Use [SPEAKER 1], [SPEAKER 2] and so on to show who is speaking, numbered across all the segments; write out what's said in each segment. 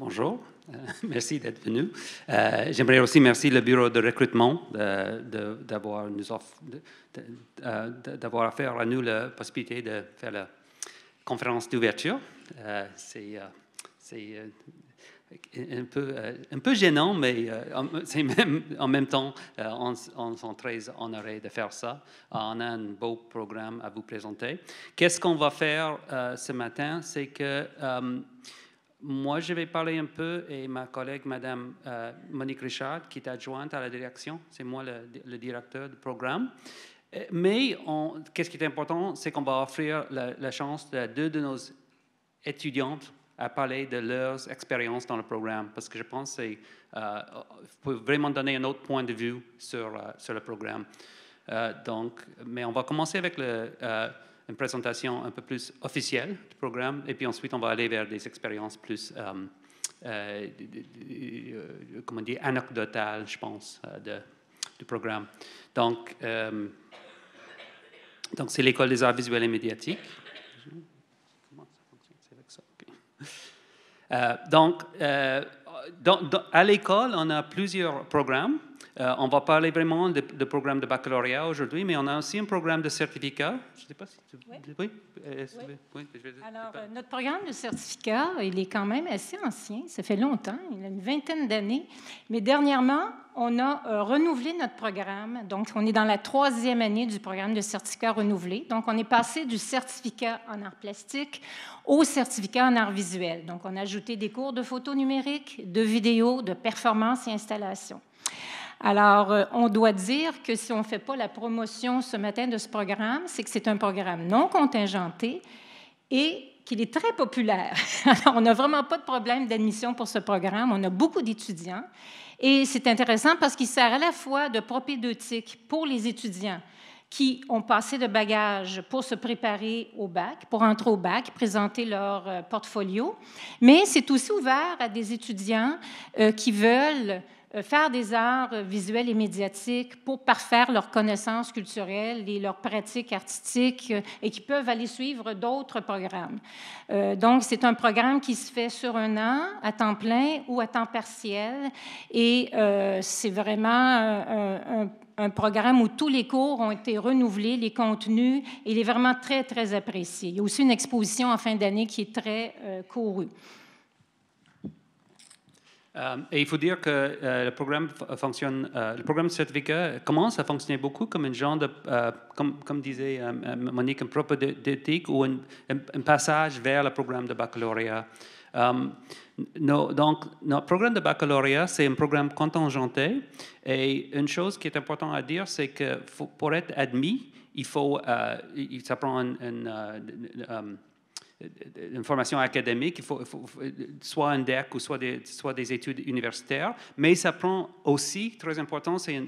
[SPEAKER 1] Bonjour, euh, merci d'être venu. Euh, j'aimerais aussi remercier le bureau de recrutement euh, d'avoir d'avoir offert à nous la possibilité de faire la conférence d'ouverture. C'est un peu, un peu gênant, mais c'est même, en même temps, on, on très honorés de faire ça. On a un beau programme à vous présenter. Qu'est-ce qu'on va faire ce matin C'est que moi, je vais parler un peu et ma collègue, Madame euh, Monique Richard, qui est adjointe à la direction, c'est moi le, directeur du programme. Euh, mais qu'est-ce qui est important, c'est qu'on va offrir la, chance à deux de nos étudiantes à parler de leurs expériences dans le programme, parce que je pense que euh, peut vraiment donner un autre point de vue sur, euh, sur le programme. donc, mais on va commencer avec le une présentation un peu plus officielle du programme, et puis ensuite on va aller vers des expériences plus, euh, euh, euh, comment dire, anecdotales, je pense, de, du programme. Donc, donc c'est l'école des arts visuels et médiatiques. donc, à l'école, on a plusieurs programmes euh, on va parler vraiment de, programme de baccalauréat aujourd'hui, mais on a aussi un programme de certificat. Je ne sais pas si tu... Oui. oui? Euh, Alors, euh,
[SPEAKER 2] notre programme de certificat, il est quand même assez ancien. Ça fait longtemps, il a une vingtaine d'années. Mais dernièrement, on a renouvelé notre programme. Donc, on est dans la troisième année du programme de certificat renouvelé. Donc, on est passé du certificat en art plastique au certificat en art visuel. Donc, on a ajouté des cours de photo numérique, de vidéo, de performance et installation. Alors, euh, on doit dire que si on ne fait pas la promotion ce matin de ce programme, c'est que c'est un programme non contingenté et qu'il est très populaire. Alors, on n'a vraiment pas de problème d'admission pour ce programme. On a beaucoup d'étudiants. Et c'est intéressant parce qu'il sert à la fois de propédeutique pour les étudiants qui ont passé de bagages pour se préparer au bac, pour entrer au bac, présenter leur euh, portfolio. Mais c'est aussi ouvert à des étudiants euh, qui veulent euh, faire des arts euh, visuels et médiatiques pour parfaire leurs connaissances culturelles et leurs pratiques artistiques euh, et qui peuvent aller suivre d'autres programmes. donc, c'est un programme qui se fait sur un an, à temps plein ou à temps partiel, et c'est vraiment un, programme où tous les cours ont été renouvelés, les contenus, et il est vraiment très, très apprécié. Il y a aussi une exposition en fin d'année qui est très courue.
[SPEAKER 1] Euh, et il faut dire que euh, le programme euh, fonctionne, le programme certificat commence à fonctionner beaucoup comme une genre de, comme, disait Monique, un propre d'éthique ou un, passage vers le programme de baccalauréat. donc, notre programme de baccalauréat, c'est un programme contingenté. Et une chose qui est importante à dire, c'est que pour être admis, il faut, il, s'apprend une formation académique, il faut, soit un DEC ou soit des, des études universitaires, mais ça prend aussi, très important, c'est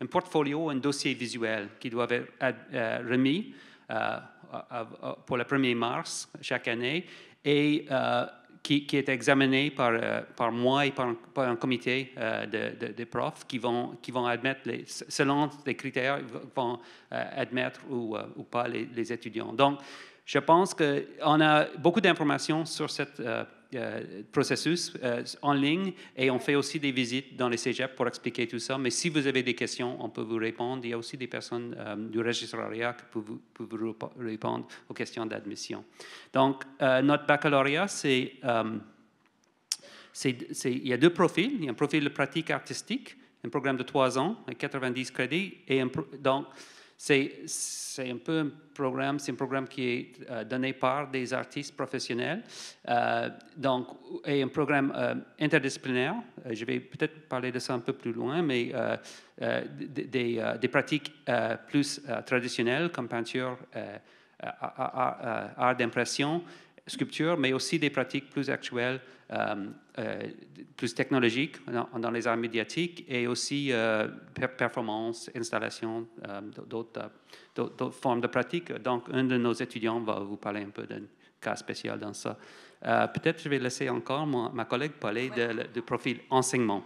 [SPEAKER 1] un, portfolio, un dossier visuel qui doit être euh, euh, remis euh, pour le 1er mars chaque année et qui, est examiné par, par moi et par, un comité de, profs qui vont, qui vont admettre, les, selon les critères, vont admettre ou, pas les, les étudiants. Donc, je pense qu'on a beaucoup d'informations sur ce euh, euh, processus euh, en ligne et on fait aussi des visites dans les cégeps pour expliquer tout ça. Mais si vous avez des questions, on peut vous répondre. Il y a aussi des personnes du registrariat qui peuvent vous, répondre aux questions d'admission. Donc, notre baccalauréat, c'est il y a deux profils. Il y a un profil de pratique artistique, un programme de trois ans, 90 crédits, et un, c'est, un peu un programme, c'est un programme qui est euh, donné par des artistes professionnels, euh, donc, et un programme euh, interdisciplinaire. Je vais peut-être parler de ça un peu plus loin, mais des, pratiques plus traditionnelles comme peinture, art d'impression, mais aussi des pratiques plus actuelles, euh, euh, plus technologiques dans, les arts médiatiques et aussi euh, performances, installations, d'autres, formes de pratiques. Donc, un de nos étudiants va vous parler un peu d'un cas spécial dans ça. peut-être je vais laisser encore ma, collègue parler du profil enseignement.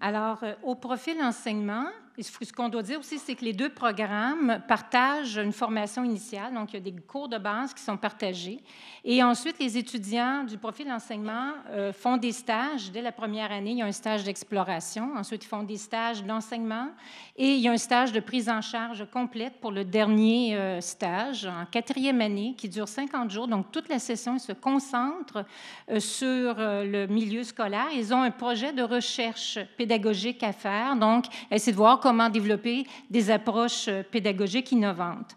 [SPEAKER 2] Alors, au profil enseignement, ce qu'on doit dire aussi, c'est que les deux programmes partagent une formation initiale, donc il y a des cours de base qui sont partagés. Et ensuite, les étudiants du profil d'enseignement euh, font des stages. Dès la première année, il y a un stage d'exploration. Ensuite, ils font des stages d'enseignement. Et il y a un stage de prise en charge complète pour le dernier euh, stage, en quatrième année, qui dure 50 jours. Donc, toute la session, se concentre euh, sur le milieu scolaire. Ils ont un projet de recherche pédagogique à faire. Donc, essayer de voir comment développer des approches euh, pédagogiques innovantes.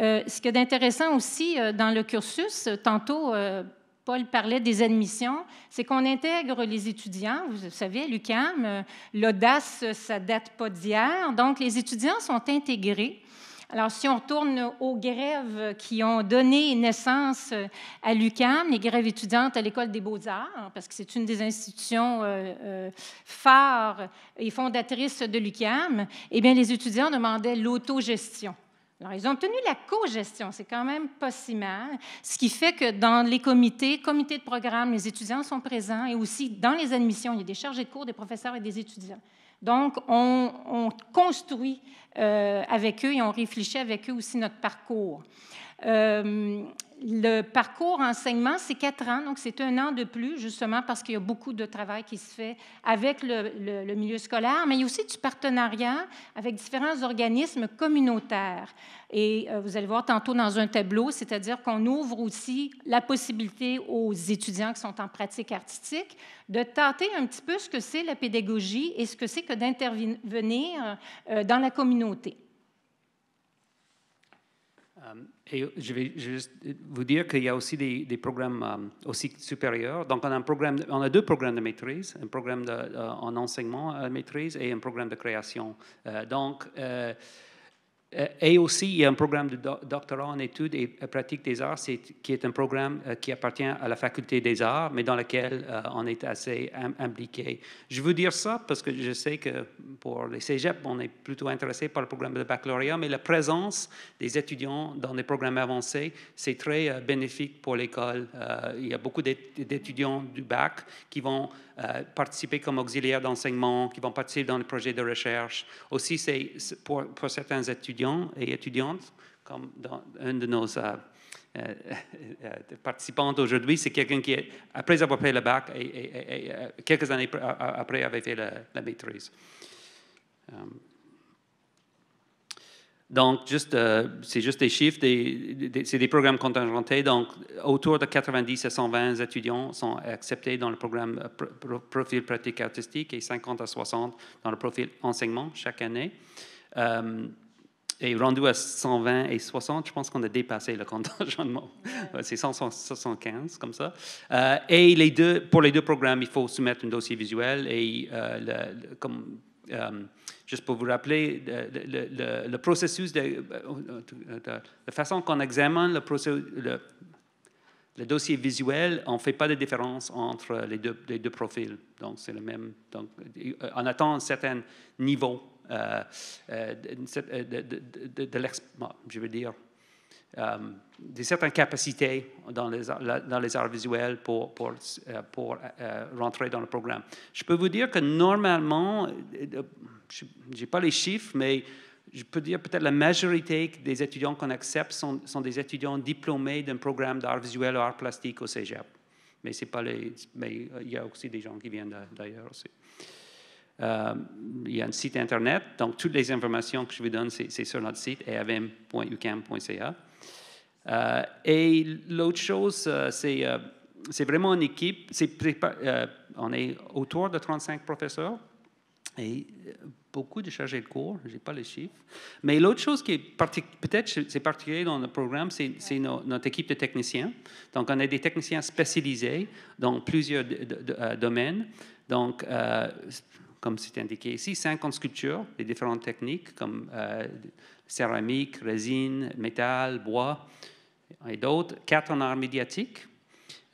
[SPEAKER 2] Euh, ce qui est intéressant aussi euh, dans le cursus, tantôt, Paul parlait des admissions, c'est qu'on intègre les étudiants. Vous savez, l'UCAM, l'audace, ça date pas d'hier. Donc, les étudiants sont intégrés alors, si on retourne aux grèves qui ont donné naissance euh, à l'UCAM, les grèves étudiantes à l'École des beaux-arts, parce que c'est une des institutions euh, euh, phares et fondatrices de l'UCAM, eh bien, les étudiants demandaient l'autogestion. Alors, ils ont obtenu la co-gestion, c'est quand même pas si mal, ce qui fait que dans les comités, comités de programme, les étudiants sont présents et aussi dans les admissions, il y a des chargés de cours des professeurs et des étudiants. Donc, on, construit euh, avec eux et on réfléchit avec eux aussi notre parcours. Euh, le parcours enseignement, c'est quatre ans, donc c'est un an de plus, justement parce qu'il y a beaucoup de travail qui se fait avec le, milieu scolaire, mais il y a aussi du partenariat avec différents organismes communautaires. Et euh, vous allez voir tantôt dans un tableau, c'est-à-dire qu'on ouvre aussi la possibilité aux étudiants qui sont en pratique artistique de tenter un petit peu ce que c'est la pédagogie et ce que c'est que d'intervenir euh, dans la communauté.
[SPEAKER 1] Euh, et je vais juste vous dire qu'il y a aussi des, programmes euh, aussi supérieurs. Donc, on a, un programme, on a deux programmes de maîtrise, un programme euh, en enseignement à maîtrise et un programme de création. donc, euh, et aussi, il y a un programme de doctorat en études et euh, pratique des arts, qui est un programme euh, qui appartient à la faculté des arts, mais dans lequel on est assez impliqué. Je veux dire ça parce que je sais que pour les cégeps, on est plutôt intéressé par le programme de baccalauréat, mais la présence des étudiants dans des programmes avancés, c'est très bénéfique pour l'école. il y a beaucoup d'étudiants du bac qui vont participer comme auxiliaires d'enseignement, qui vont participer dans les projets de recherche. Aussi, c'est pour certains étudiants, et étudiantes, comme dans un de nos euh, euh, euh, euh participants aujourd'hui c'est quelqu'un qui, après avoir fait le bac, et, quelques années après, avait fait la, maîtrise. Donc, juste, c'est juste des chiffres, c'est des programmes contingentés. Donc, autour de 90 à 120 étudiants sont acceptés dans le programme profil pratique artistique et 50 à 60 dans le profil enseignement chaque année. Euh, et rendu à 120 et 60, je pense qu'on a dépassé le compte C'est 175, comme ça. Euh, et les deux, pour les deux programmes, il faut soumettre un dossier visuel. Et euh, comme, euh, juste pour vous rappeler, le, processus, de, la façon qu'on examine le, le dossier visuel, on ne fait pas de différence entre les deux, les deux profils. Donc, c'est le même. Donc, on attend un certain niveau euh, euh, euh, de, de, je veux dire, de certaines capacités dans les, arts visuels pour, rentrer dans le programme. Je peux vous dire que normalement, je n'ai pas les chiffres, mais je peux dire peut-être la majorité des étudiants qu'on accepte sont, des étudiants diplômés d'un programme d'art visuel ou art plastique au cégep. Mais c'est pas les, mais il y a aussi des gens qui viennent d'ailleurs aussi. Euh, il y a un site Internet, donc toutes les informations que je vous donne, c'est sur notre site, avm.ucam.ca. Euh, et l'autre chose, euh, c'est vraiment une équipe, on est autour de 35 professeurs et beaucoup de chargés de cours, je n'ai pas les chiffres. Mais l'autre chose qui est peut-être c'est particulier dans le programme, c'est notre équipe de techniciens. Donc, on a des techniciens spécialisés dans plusieurs domaines. Donc, euh, comme c'est indiqué ici, 50 sculptures les différentes techniques comme euh, céramique, résine, métal, bois et d'autres, quatre en art médiatique,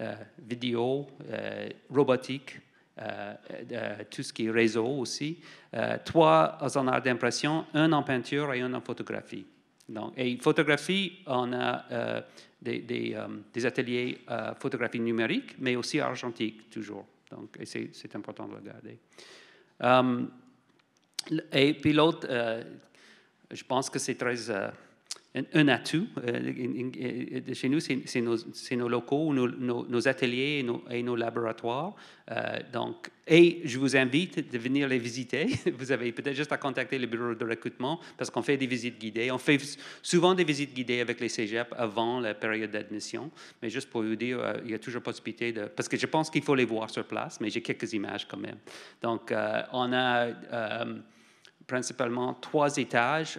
[SPEAKER 1] euh, vidéo, euh, robotique, tout ce qui est réseau aussi, trois en art d'impression, un en peinture et un en photographie. Donc, et photographie, on a des, des, ateliers photographie numérique, mais aussi argentique toujours. Donc, c'est important de regarder. garder. Um, et puis l'autre, euh, je pense que c'est très euh, un, atout euh, euh, de chez nous, c'est nos, locaux, nos, ateliers et nos, laboratoires. Euh, donc, et je vous invite de venir les visiter. Vous avez peut-être juste à contacter le bureau de recrutement parce qu'on fait des visites guidées. On fait souvent des visites guidées avec les cégeps avant la période d'admission. Mais juste pour vous dire, il y a toujours possibilité de... Parce que je pense qu'il faut les voir sur place, mais j'ai quelques images quand même. Donc, on a principalement trois étages.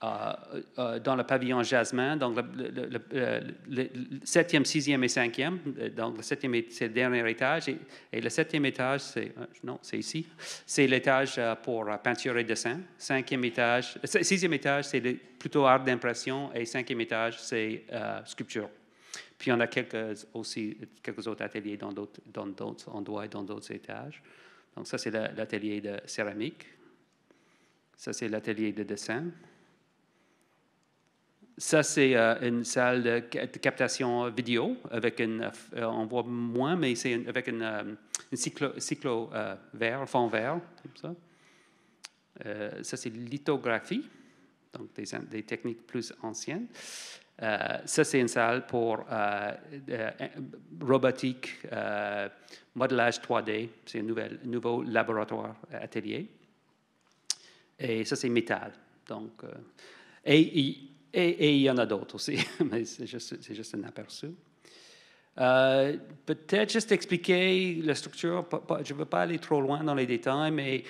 [SPEAKER 1] Euh, euh, dans le pavillon Jasmin, donc le, septième, sixième et cinquième donc le septième et c'est le dernier étage, et, le septième étage, c'est, euh, non, c'est ici, c'est l'étage pour peinture et dessin, Cinquième étage, sixième étage, c'est plutôt art d'impression, et cinquième étage, c'est sculpture. Puis on a quelques, aussi quelques autres ateliers dans d'autres, dans d'autres endroits et dans d'autres étages. Donc ça, c'est l'atelier de céramique. Ça, c'est l'atelier de dessin. Ça, c'est euh, une salle de captation vidéo. Avec une, euh, on voit moins, mais c'est avec une, euh, cyclo, vert, fond vert. Comme ça, ça c'est lithographie, donc des, techniques plus anciennes. ça, c'est une salle pour robotique, modelage 3D. C'est un nouvel, nouveau laboratoire atelier. Et ça, c'est métal. Donc, et et, il y en a d'autres aussi, mais c'est juste, un aperçu. Euh, peut-être juste expliquer la structure. Je ne veux pas aller trop loin dans les détails, mais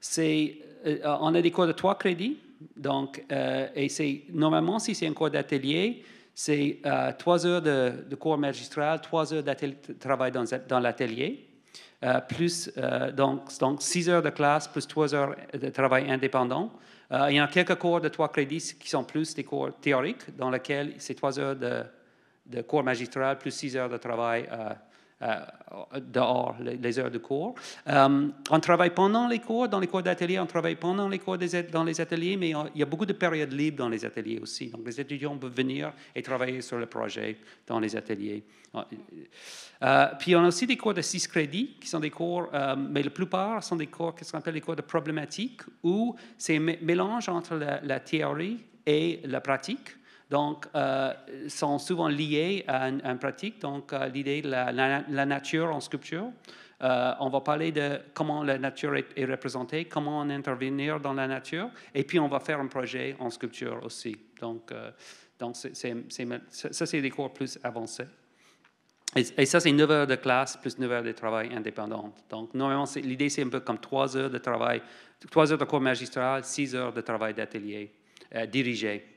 [SPEAKER 1] c'est euh, on a des cours de trois crédits. Donc, euh, et c'est normalement, si c'est un cours d'atelier, c'est trois heures de, cours magistral, trois heures de travail dans, l'atelier, plus donc six heures de classe, plus trois heures de travail indépendant, euh, il y a quelques cours de trois crédits qui sont plus des cours théoriques, dans lesquels c'est trois heures de, de cours magistral plus six heures de travail euh, euh, dehors les heures de cours. Euh, on travaille pendant les cours, dans les cours d'atelier, on travaille pendant les cours dans les ateliers, mais euh, il y a beaucoup de périodes libres dans les ateliers aussi. Donc les étudiants peuvent venir et travailler sur le projet dans les ateliers. puis on a aussi des cours de six crédits, qui sont des cours, mais la plupart sont des cours qu'est-ce qu'on appelle des cours de problématique, où c'est un mélange entre la théorie et la pratique donc euh, sont souvent liés à une, pratique, donc euh, l'idée de la, nature en sculpture. Euh, on va parler de comment la nature est, représentée, comment on intervenir dans la nature, et puis on va faire un projet en sculpture aussi. Donc, euh, donc ça, c'est des cours plus avancés. Et, et ça, c'est 9 heures de classe plus 9 heures de travail indépendant. Donc, normalement, l'idée, c'est un peu comme 3 heures de travail, 3 heures de cours magistral, 6 heures de travail d'atelier dirigé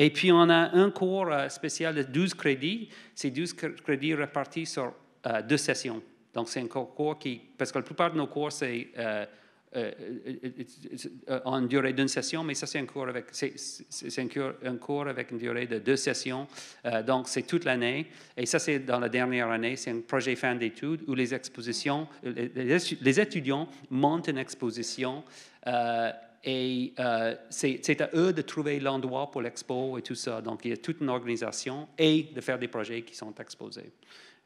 [SPEAKER 1] et puis on a un cours euh, spécial de 12 crédits. Ces 12 crédits répartis sur euh, deux sessions. Donc c'est un cours qui, parce que la plupart de nos cours, c'est... Euh, en durée d'une session, mais ça c'est un cours avec un, cours, avec une durée de deux sessions, donc c'est toute l'année. Et ça c'est dans la dernière année, c'est un projet fin d'études où les expositions, les, étudiants montent une exposition euh, et euh, c'est à eux de trouver l'endroit pour l'expo et tout ça. Donc, il y a toute une organisation et de faire des projets qui sont exposés.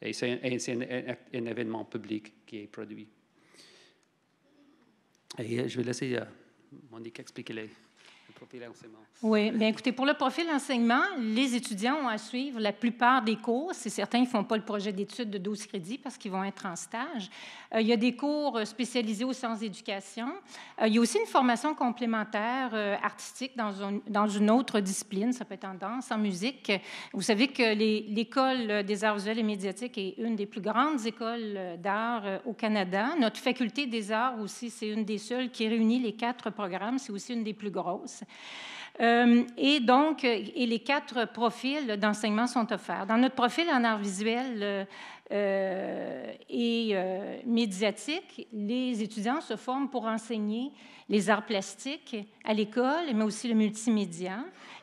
[SPEAKER 1] Et c'est un, événement public qui est produit. Et euh, je vais laisser euh, Monique expliquer les...
[SPEAKER 2] Oui, bien écoutez, pour le profil enseignement, les étudiants ont à suivre la plupart des cours. C'est certain, ils ne font pas le projet d'études de 12 crédits parce qu'ils vont être en stage. Euh, il y a des cours euh, spécialisés aux sciences d'éducation. Euh, il y a aussi une formation complémentaire artistique dans, dans, une autre discipline. Ça peut être en danse, en musique. Vous savez que l'École des arts visuels et médiatiques est une des plus grandes écoles d'art au Canada. Notre faculté des arts aussi, c'est une des seules qui réunit les quatre programmes. C'est aussi une des plus grosses. Euh, et donc, euh, et les quatre profils d'enseignement sont offerts. Dans notre profil en arts visuels euh, et médiatiques, les étudiants se forment pour enseigner les arts plastiques à l'école, mais aussi le multimédia.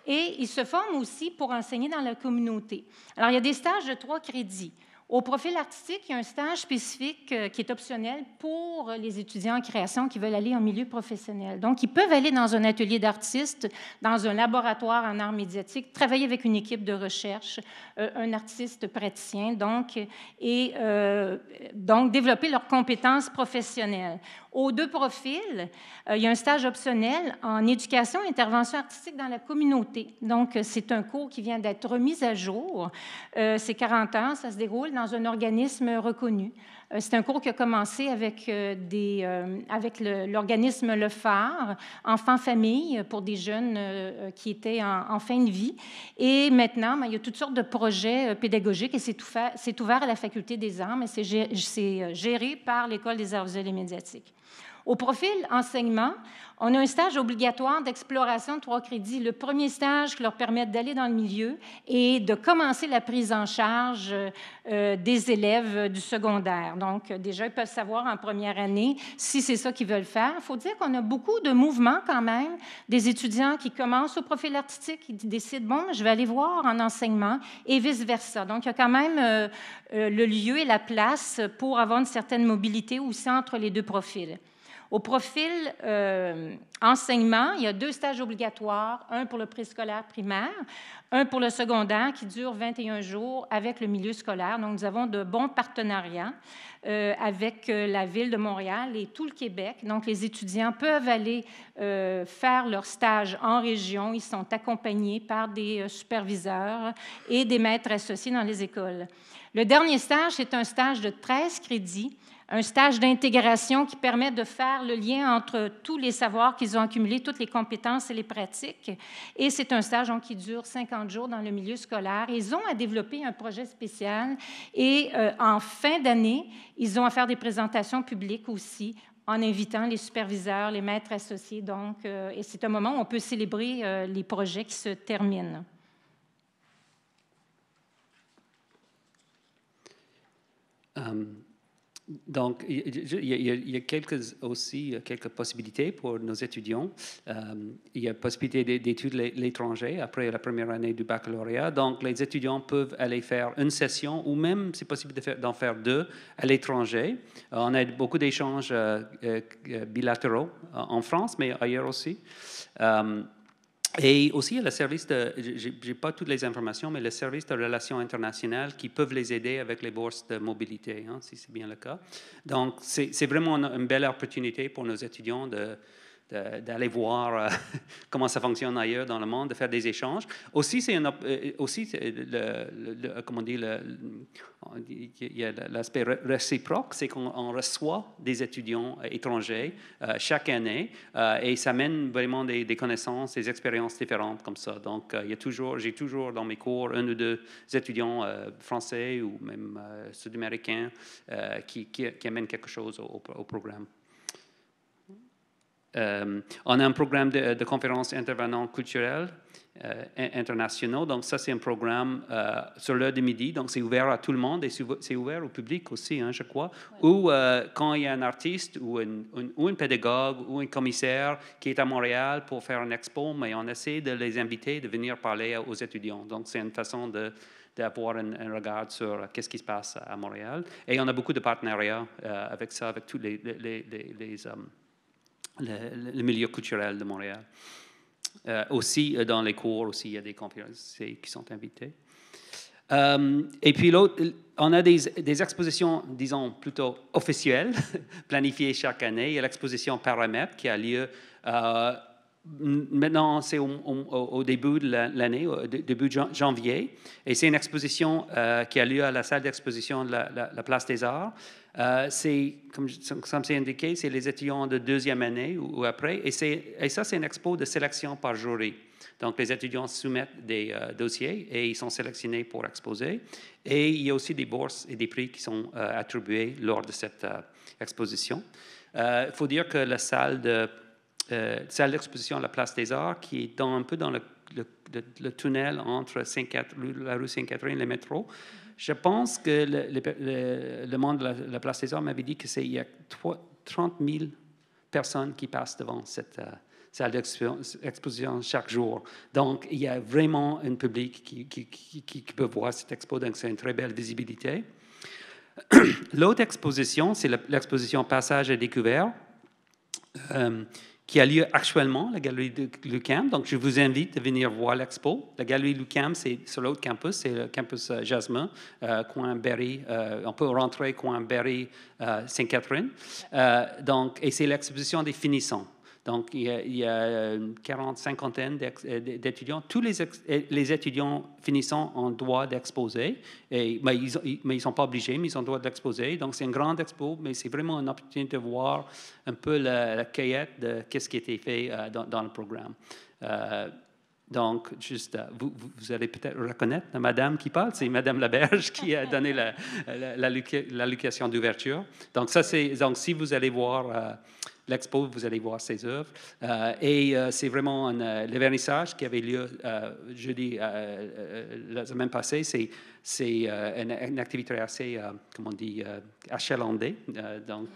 [SPEAKER 2] Et ils se forment aussi pour enseigner dans la communauté. Alors, il y a des stages de trois crédits. Au profil artistique, il y a un stage spécifique euh, qui est optionnel pour les étudiants en création qui veulent aller en milieu professionnel. Donc, ils peuvent aller dans un atelier d'artiste, dans un laboratoire en arts médiatiques, travailler avec une équipe de recherche, euh, un artiste praticien, donc, et euh, donc développer leurs compétences professionnelles. Aux deux profils, il y a un stage optionnel en éducation et intervention artistique dans la communauté. Donc, c'est un cours qui vient d'être remis à jour. c'est 40 ans, ça se déroule dans un organisme reconnu. Euh, c'est un cours qui a commencé avec, euh, euh, avec l'organisme le, Phare, enfants-famille pour des jeunes qui étaient en, en, fin de vie. Et maintenant, ben, il y a toutes sortes de projets pédagogiques et c'est, ouvert à la Faculté des arts, mais c'est géré par l'École des arts visuels et médiatiques. Au profil enseignement, on a un stage obligatoire d'exploration de trois crédits, le premier stage qui leur permet d'aller dans le milieu et de commencer la prise en charge euh, des élèves du secondaire. Donc, déjà, ils peuvent savoir en première année si c'est ça qu'ils veulent faire. Il faut dire qu'on a beaucoup de mouvements quand même, des étudiants qui commencent au profil artistique, qui décident, bon, je vais aller voir en enseignement et vice-versa. Donc, il y a quand même euh, euh, le lieu et la place pour avoir une certaine mobilité aussi entre les deux profils. Au profil euh, enseignement, il y a deux stages obligatoires, un pour le préscolaire primaire, un pour le secondaire qui dure 21 jours avec le milieu scolaire. Donc, nous avons de bons partenariats euh, avec euh, la ville de Montréal et tout le Québec. Donc, les étudiants peuvent aller faire leur stage en région. Ils sont accompagnés par des superviseurs et des maîtres associés dans les écoles. Le dernier stage, c'est un stage de 13 crédits un stage d'intégration qui permet de faire le lien entre tous les savoirs qu'ils ont accumulés, toutes les compétences et les pratiques. Et c'est un stage qui dure 50 jours dans le milieu scolaire. Ils ont à développer un projet spécial et euh, en fin d'année, ils ont à faire des présentations publiques aussi en invitant les superviseurs, les maîtres associés. Donc, euh, et c'est un moment où on peut célébrer euh, les projets qui se terminent.
[SPEAKER 1] Donc, il y, a quelques aussi quelques possibilités pour nos étudiants. Euh, il y a possibilité d'études l'étranger après la première année du baccalauréat. Donc, les étudiants peuvent aller faire une session ou même, c'est possible d'en faire, deux à l'étranger. Euh, on a beaucoup d'échanges euh, bilatéraux en France, mais ailleurs aussi. Et aussi, le service de, j'ai pas toutes les informations, mais le service de relations internationales qui peuvent les aider avec les bourses de mobilité, hein, si c'est bien le cas. Donc, c'est vraiment une, belle opportunité pour nos étudiants de, d'aller voir euh, comment ça fonctionne ailleurs dans le monde, de faire des échanges. Aussi, c'est euh, aussi euh, comment dire il y a l'aspect réciproque, c'est qu'on reçoit des étudiants étrangers chaque année et ça amène vraiment des, connaissances, des expériences différentes comme ça. Donc, il y a toujours, j'ai toujours dans mes cours un ou deux étudiants français ou même sud-américains qui, amènent quelque chose au programme. Euh, on a un programme de, conférences intervenantes culturelles euh, internationaux. Donc, ça, c'est un programme euh, sur l'heure de midi. Donc, c'est ouvert à tout le monde et c'est ouvert au public aussi, hein, je crois. Ou euh, quand il y a un artiste ou un pédagogue ou un commissaire qui est à Montréal pour faire une expo, mais on essaie de les inviter de venir parler aux étudiants. Donc, c'est une façon de, d'avoir un, regard sur qu'est-ce qui se passe à Montréal. Et on a beaucoup de partenariats avec ça, avec tous les, les,
[SPEAKER 3] le,
[SPEAKER 1] milieu culturel de Montréal. Euh, aussi, euh, dans les cours, aussi, il y a des conférenciers qui sont invités. Euh, et puis l'autre, on a des, expositions, disons, plutôt officielles, planifiées chaque année. Il y a l'exposition Paramètre qui a lieu, maintenant c'est au, début de l'année, au début de janvier. Et c'est une exposition qui a lieu à la salle d'exposition de la, la, Place des Arts. Euh, c'est, comme, comme c'est indiqué, c'est les étudiants de deuxième année ou, après. Et, ça, c'est une expo de sélection par jury. Donc, les étudiants soumettent des euh, dossiers et ils sont sélectionnés pour exposer. Et il y a aussi des bourses et des prix qui sont euh, attribués lors de cette exposition. Il faut dire que la salle, de, salle d'exposition à la Place des Arts, qui est un peu dans le, tunnel entre la rue Sainte-Catherine et le métro, je pense que le, monde de la, Place des Hommes m'avait dit qu'il y a 30 000 personnes qui passent devant cette euh, salle d'exposition chaque jour. Donc, il y a vraiment un public qui, qui, peut voir cette expo, donc c'est une très belle visibilité. L'autre exposition, c'est l'exposition Passage et découvert. Euh, qui a lieu actuellement, la Galerie de Lucam. Donc, je vous invite à venir voir l'expo. La Galerie Lucam, c'est sur l'autre campus, c'est le campus Jasmine, euh, Jasmin, euh, coin Berry. Euh, on peut rentrer coin Berry, euh, Sainte-Catherine. Euh, donc, et c'est l'exposition des finissants. Donc, il y a, une y 40, euh, cinquantaine euh, d'étudiants. Tous les, euh, les, étudiants finissant ont droit d'exposer. mais ils ne sont pas obligés, mais ils ont droit d'exposer. Donc, c'est une grande expo, mais c'est vraiment une opportunité de voir un peu la, la cueillette de quest ce qui a été fait dans, le programme. donc, juste, vous, vous allez peut-être reconnaître la madame qui parle, c'est Madame Laberge qui a donné l'allocation la, d'ouverture. Donc, ça, c'est. Donc, si vous allez voir l'expo, vous allez voir ses œuvres. Euh, et euh, c'est vraiment un, euh, le vernissage qui avait lieu jeudi la semaine passée. C'est une, activité assez, comment on dit, achalandée, donc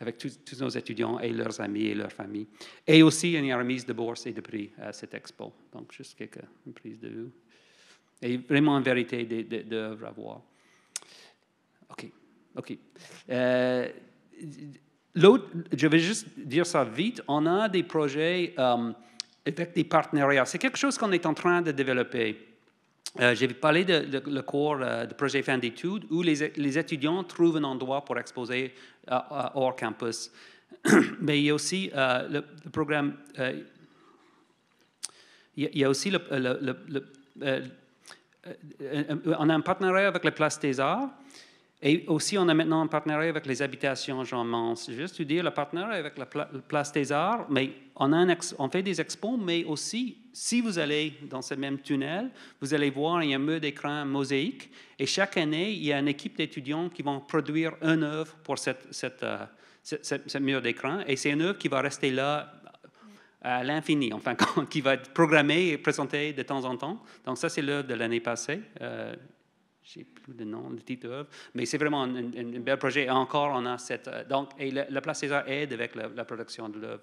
[SPEAKER 1] avec tous nos étudiants et leurs amis et leurs familles. Et aussi une remise de bourse et de prix à cette expo. Donc, juste quelques prises de vue. Et vraiment une vérité d'œuvres à voir. OK. OK. L'autre, je vais juste dire ça vite, on a des projets euh, avec des partenariats. C'est quelque chose qu'on est en train de développer. Euh, j'ai parlé de, le cours euh, de projet fin d'études où les, étudiants trouvent un endroit pour exposer hors campus. Mais il y a aussi le, programme, il y a aussi le, on a un partenariat avec la Place des Arts et aussi, on a maintenant un partenariat avec les habitations Jean Mance. veux juste dire le partenariat avec la Place des Arts, mais on, un on fait des expos, mais aussi, si vous allez dans ce même tunnel, vous allez voir, il y a un mur d'écran mosaïque. Et chaque année, il y a une équipe d'étudiants qui vont produire une œuvre pour cette, euh, mur d'écran. Et c'est une œuvre qui va rester là euh, à l'infini, enfin, qui va être programmée et présentée de temps en temps. Donc ça, c'est l'œuvre de l'année passée, euh, je n'ai plus de nom, de titre d'œuvre, mais c'est vraiment un, bel projet. Et encore, on a cette. Euh, donc, et la, place César aide avec la, production de l'œuvre.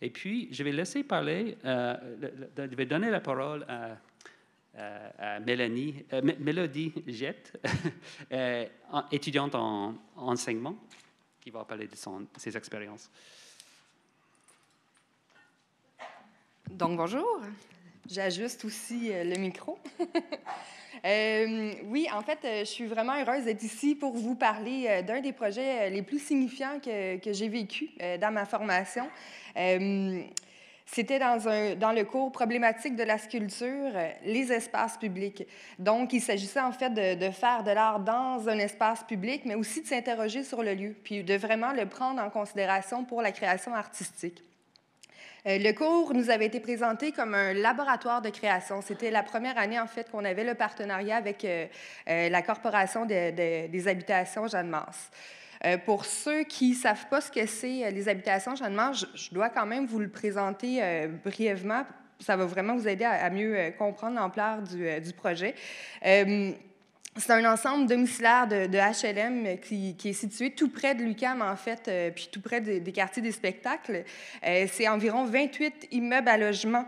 [SPEAKER 1] Et puis, je vais laisser parler, euh, je vais donner la parole à, à Mélanie, euh, Mélodie Jette, étudiante en, enseignement, qui va parler de ses expériences.
[SPEAKER 3] Donc, bonjour. J'ajuste aussi euh, le micro. Euh, oui, en fait, euh, je suis vraiment heureuse d'être ici pour vous parler d'un des projets les plus signifiants que, j'ai vécu dans ma formation. c'était dans, le cours problématique de la sculpture, les espaces publics. Donc, il s'agissait en fait de faire de l'art dans un espace public, mais aussi de s'interroger sur le lieu, puis de vraiment le prendre en considération pour la création artistique. Euh, le cours nous avait été présenté comme un laboratoire de création. C'était la première année, en fait, qu'on avait le partenariat avec euh, euh, la Corporation des habitations jeanne mance pour ceux qui ne savent pas ce que c'est les habitations jeanne mance je, dois quand même vous le présenter brièvement. Ça va vraiment vous aider à, mieux comprendre l'ampleur du projet c'est un ensemble domiciliaire de, de HLM euh, qui, est situé tout près de l'UCAM, en fait, euh, puis tout près des quartiers des spectacles. Euh, c'est environ 28 immeubles à logement.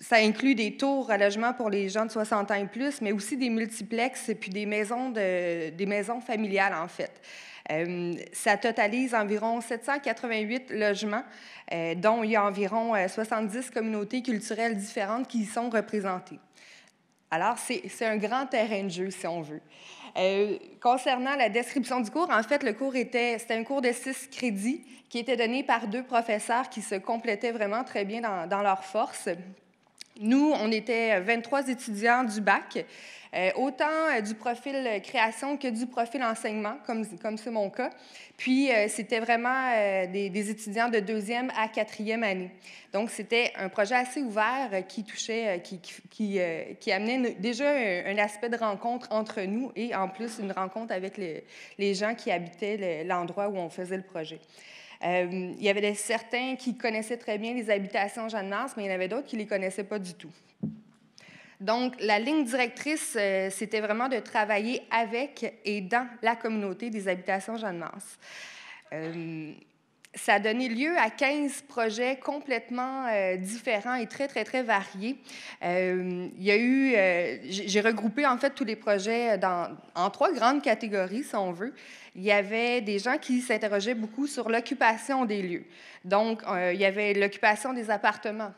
[SPEAKER 3] ça inclut des tours à logement pour les gens de 60 ans et plus, mais aussi des multiplexes puis des maisons, de, des maisons familiales, en fait. ça totalise environ 788 logements, dont il y a environ 70 communautés culturelles différentes qui y sont représentées. Alors, c'est un grand terrain de jeu, si on veut. Euh, concernant la description du cours, en fait, le cours était, c'était un cours de six crédits qui était donné par deux professeurs qui se complétaient vraiment très bien dans, dans leurs forces, nous, on était 23 étudiants du bac, euh, autant euh, du profil euh, création que du profil enseignement, comme, c'est mon cas. Puis, c'était vraiment des, étudiants de deuxième à quatrième année. Donc, c'était un projet assez ouvert qui touchait, qui, amenait déjà un, aspect de rencontre entre nous et en plus une rencontre avec les gens qui habitaient l'endroit où on faisait le projet. Euh, il y avait certains qui connaissaient très bien les habitations Jeanne Mars, mais il y en avait d'autres qui ne les connaissaient pas du tout. Donc, la ligne directrice, euh, c'était vraiment de travailler avec et dans la communauté des habitations Jeanne Mars. Euh, ça a donné lieu à 15 projets complètement différents et très, très, très variés. il y a eu, j'ai regroupé en fait tous les projets dans, en trois grandes catégories, si on veut il y avait des gens qui s'interrogeaient beaucoup sur l'occupation des lieux. Donc, euh, il y avait l'occupation des appartements.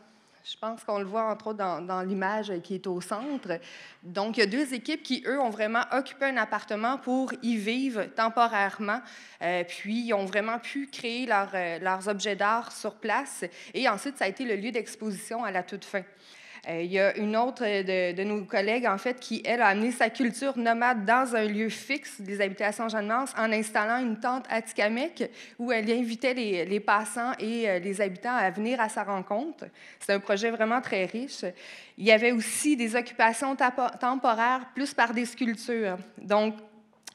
[SPEAKER 3] Je pense qu'on le voit entre autres dans, l'image qui est au centre. Donc, il y a deux équipes qui, eux, ont vraiment occupé un appartement pour y vivre temporairement. Euh, puis, ils ont vraiment pu créer euh, leurs objets d'art sur place. Et ensuite, ça a été le lieu d'exposition à la toute fin. Euh, il y a une autre euh, de, nos collègues, en fait, qui, elle, a amené sa culture nomade dans un lieu fixe des habitations Jeanne-Mance en installant une tente Atikamek où elle invitait les, les passants et euh, les habitants à venir à sa rencontre. C'est un projet vraiment très riche. Il y avait aussi des occupations temporaires plus par des sculptures. Donc,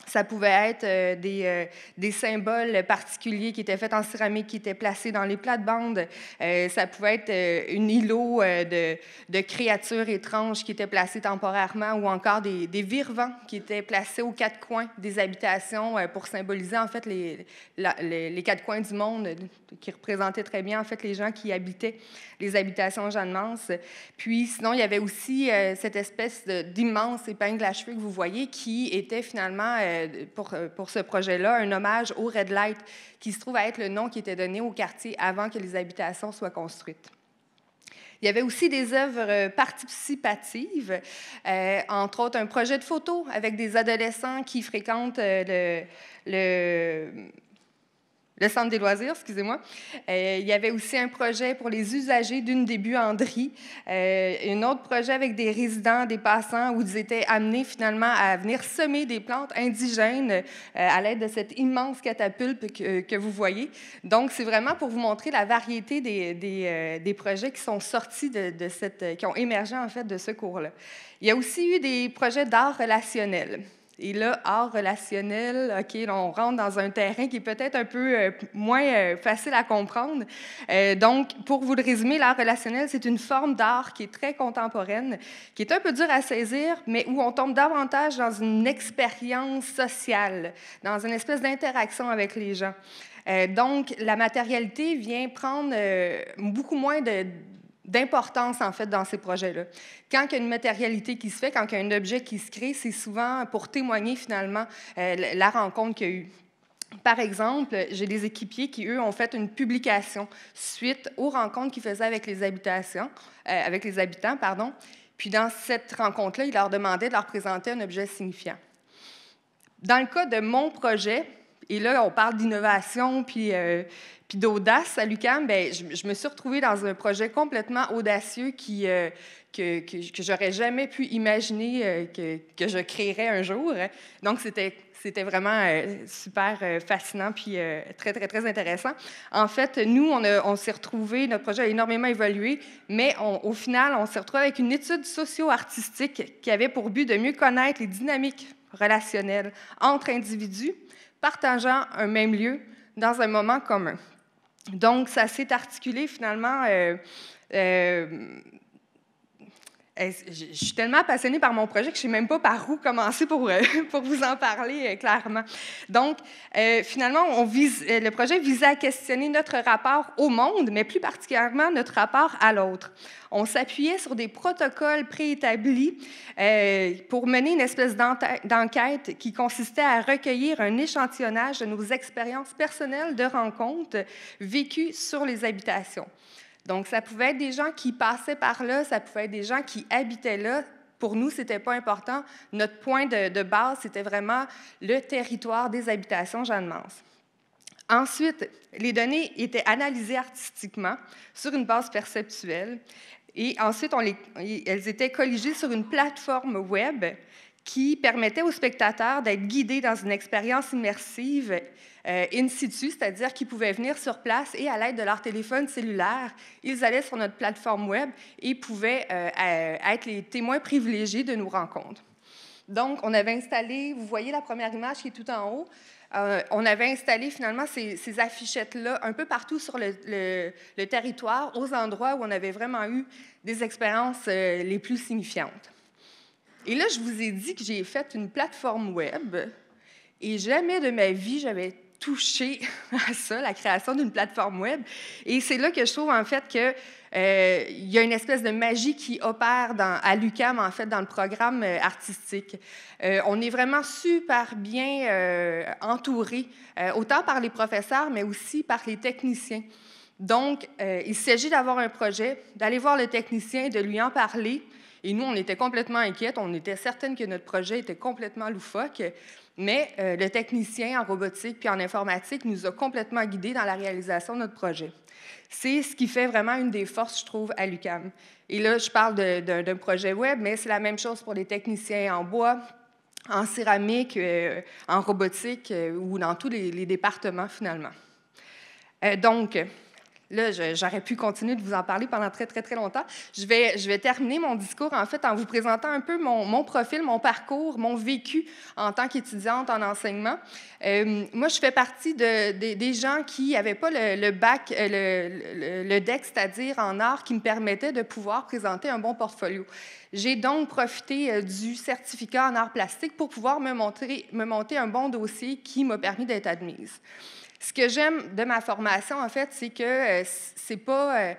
[SPEAKER 3] ça pouvait être euh, des, euh, des, symboles particuliers qui étaient faits en céramique, qui étaient placés dans les plates-bandes. Euh, ça pouvait être une îlot de, de, créatures étranges qui étaient placées temporairement ou encore des, des qui étaient placés aux quatre coins des habitations pour symboliser en fait les, les, les, quatre coins du monde qui représentaient très bien en fait les gens qui habitaient les habitations Jeanne-Mance. Puis sinon, il y avait aussi cette espèce d'immense épingle à cheveux que vous voyez qui était finalement euh, pour, euh, pour ce projet-là, un hommage au Red Light, qui se trouve à être le nom qui était donné au quartier avant que les habitations soient construites. Il y avait aussi des œuvres euh, participatives, entre autres un projet de photo avec des adolescents qui fréquentent le, le le centre des loisirs, excusez-moi. Euh, il y avait aussi un projet pour les usagers d'une des buanderies, euh, un autre projet avec des résidents, des passants, où ils étaient amenés finalement à venir semer des plantes indigènes euh, à l'aide de cette immense catapulte que, vous voyez. Donc, c'est vraiment pour vous montrer la variété des, projets qui sont sortis de, cette, qui ont émergé en fait de ce cours-là. Il y a aussi eu des projets d'art relationnel. Et là, art relationnel, OK, on rentre dans un terrain qui est peut-être un peu euh, moins euh, facile à comprendre. Euh, donc, pour vous le résumer, l'art relationnel, c'est une forme d'art qui est très contemporaine, qui est un peu dure à saisir, mais où on tombe davantage dans une expérience sociale, dans une espèce d'interaction avec les gens. donc, la matérialité vient prendre beaucoup moins de d'importance, en fait, dans ces projets-là. Quand il y a une matérialité qui se fait, quand il y a un objet qui se crée, c'est souvent pour témoigner, finalement, euh, la rencontre qu'il y a eu. Par exemple, j'ai des équipiers qui, eux, ont fait une publication suite aux rencontres qu'ils faisaient avec les, habitations, euh, avec les habitants. Pardon. Puis dans cette rencontre-là, ils leur demandaient de leur présenter un objet signifiant. Dans le cas de mon projet, et là, on parle d'innovation puis, euh, d'audace à l'UCAM. Ben, je, je, me suis retrouvée dans un projet complètement audacieux qui, euh, que, que, que j'aurais jamais pu imaginer euh, que, je créerais un jour. Hein. Donc, c'était c'était vraiment super fascinant puis très, très, très intéressant. En fait, nous, on, s'est retrouvés, notre projet a énormément évolué, mais au final, on s'est retrouvés avec une étude socio-artistique qui avait pour but de mieux connaître les dynamiques relationnelles entre individus partageant un même lieu dans un moment commun. Donc, ça s'est articulé finalement. Euh, euh, eh, je suis tellement passionnée par mon projet que je ne sais même pas par où commencer pour, euh, vous en parler euh, clairement. Donc, euh, finalement, le projet visait à questionner notre rapport au monde, mais plus particulièrement notre rapport à l'autre. On s'appuyait sur des protocoles préétablis pour mener une espèce d'enquête qui consistait à recueillir un échantillonnage de nos expériences personnelles de rencontres vécues sur les habitations. Donc, ça pouvait être des gens qui passaient par là, ça pouvait être des gens qui habitaient là. Pour nous, ce n'était pas important. Notre point de, base, c'était vraiment le territoire des habitations Jeanne-Mance. Ensuite, les données étaient analysées artistiquement sur une base perceptuelle et ensuite, elles étaient colligées sur une plateforme web qui permettait aux spectateurs d'être guidés dans une expérience immersive euh, in situ, c'est-à-dire qu'ils pouvaient venir sur place et à l'aide de leur téléphone cellulaire, ils allaient sur notre plateforme web et pouvaient euh, être les témoins privilégiés de nos rencontres. Donc, on avait installé, vous voyez la première image qui est tout en haut, euh, on avait installé finalement ces, affichettes-là un peu partout sur le, le, territoire, aux endroits où on avait vraiment eu des expériences les plus signifiantes. Et là, je vous ai dit que j'ai fait une plateforme web et jamais de ma vie j'avais touché à ça, la création d'une plateforme web. Et c'est là que je trouve en fait qu'il euh, y a une espèce de magie qui opère à l'UCAM, en fait, dans le programme euh, artistique. Euh, on est vraiment super bien entouré, autant par les professeurs, mais aussi par les techniciens. Donc, il s'agit d'avoir un projet, d'aller voir le technicien, et de lui en parler, et nous, on était complètement inquiètes. On était certaines que notre projet était complètement loufoque. Mais euh, le technicien en robotique puis en informatique nous a complètement guidés dans la réalisation de notre projet. C'est ce qui fait vraiment une des forces, je trouve, à l'UCAM. Et là, je parle d'un projet web, mais c'est la même chose pour les techniciens en bois, en céramique, euh, en robotique euh, ou dans tous les, les départements finalement. donc, Là, j'aurais pu continuer de vous en parler pendant très, très, très longtemps. Je vais, je vais terminer mon discours, en fait, en vous présentant un peu mon, profil, mon parcours, mon vécu en tant qu'étudiante en enseignement. Euh, moi, je fais partie des gens qui n'avaient pas le, bac, euh, le, le, DEC, c'est-à-dire en art, qui me permettait de pouvoir présenter un bon portfolio. J'ai donc profité euh, du certificat en art plastique pour pouvoir me, montrer, me monter un bon dossier qui m'a permis d'être admise. Ce que j'aime de ma formation, en fait, c'est que ce euh, c'est pas. Euh,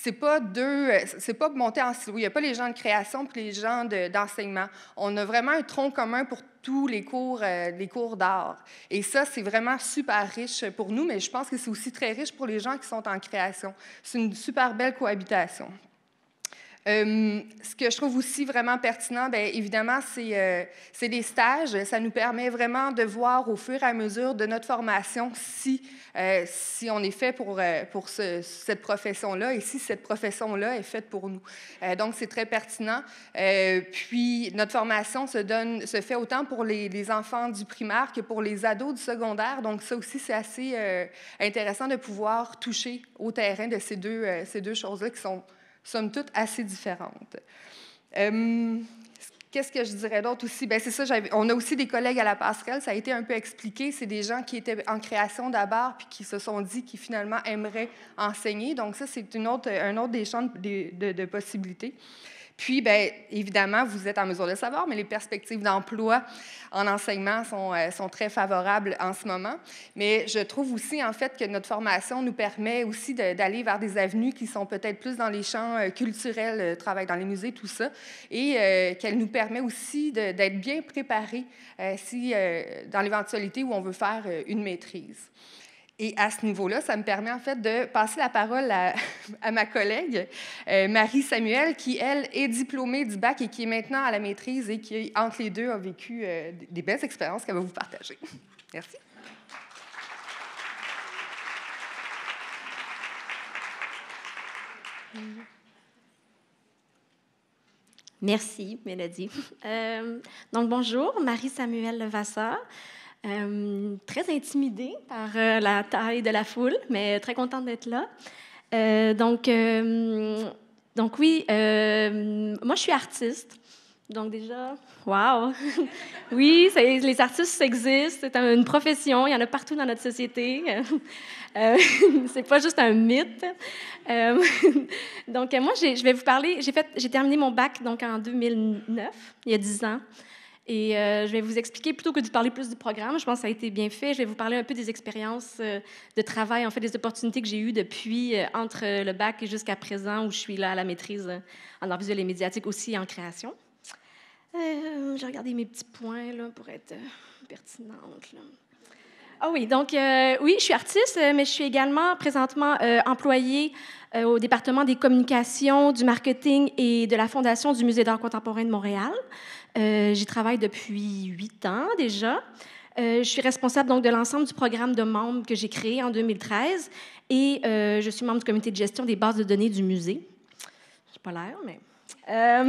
[SPEAKER 3] c'est pas deux, euh, c'est pas monter en silo. Il n'y a pas les gens de création puis les gens d'enseignement. On a vraiment un tronc commun pour tous les cours, les cours d'art. Et ça, c'est vraiment super riche pour nous, mais je pense que c'est aussi très riche pour les gens qui sont en création. C'est une super belle cohabitation. Euh, ce que je trouve aussi vraiment pertinent, bien, évidemment, c'est euh, c'est les stages. Ça nous permet vraiment de voir au fur et à mesure de notre formation si, euh, si on est fait pour, pour cette profession-là et si cette profession-là est faite pour nous. donc, c'est très pertinent. puis, notre formation se, donne, se fait autant pour les, les, enfants du primaire que pour les ados du secondaire. Donc, ça aussi, c'est assez intéressant de pouvoir toucher au terrain de ces deux, ces deux choses-là qui sont Sommes toutes assez différentes. Hum, qu'est-ce que je dirais d'autre aussi? Ben, c'est ça, on a aussi des collègues à la passerelle, ça a été un peu expliqué. C'est des gens qui étaient en création d'abord puis qui se sont dit qu'ils finalement aimeraient enseigner. Donc, ça, c'est une autre, un autre des champs de possibilités. Puis, bien, évidemment, vous êtes en mesure de le savoir, mais les perspectives d'emploi en enseignement sont, euh, sont, très favorables en ce moment. Mais je trouve aussi, en fait, que notre formation nous permet aussi d'aller vers des avenues qui sont peut-être plus dans les champs euh, culturels, euh, travail dans les musées, tout ça, et qu'elle nous permet aussi d'être bien préparés si, dans l'éventualité où on veut faire une maîtrise. Et à ce niveau-là, ça me permet en fait de passer la parole à, ma collègue, euh, Marie Samuel, qui, elle, est diplômée du bac et qui est maintenant à la maîtrise et qui, entre les deux, a vécu euh, des belles expériences qu'elle va vous partager. Merci.
[SPEAKER 4] Merci, Mélodie. Euh, donc, bonjour, Marie Samuel Levasseur. Euh, très intimidée par euh, la taille de la foule, mais très contente d'être là. Euh, donc, donc oui, moi je suis artiste. Donc déjà, waouh. oui, les artistes existent, c'est une profession, il y en a partout dans notre société. c'est pas juste un mythe. donc moi, je vais vous parler, j'ai terminé mon bac donc en 2009, il y a 10 ans. Et euh, je vais vous expliquer, plutôt que de parler plus du programme, je pense que ça a été bien fait, je vais vous parler un peu des expériences euh, de travail, en fait, des opportunités que j'ai eues depuis, euh, entre le bac et jusqu'à présent, où je suis là à la maîtrise en arts visuels et médiatiques, aussi en création. j'ai regardé mes petits points là, pour être pertinente. Ah oui, donc oui, je suis artiste, mais je suis également présentement employée au département des communications, du marketing et de la fondation du Musée d'art contemporain de Montréal. Euh, j'y travaille depuis huit ans déjà. Euh, je suis responsable donc de l'ensemble du programme de membres que j'ai créé en 2013 et euh, je suis membre du comité de gestion des bases de données du musée. J'ai pas l'air, mais. et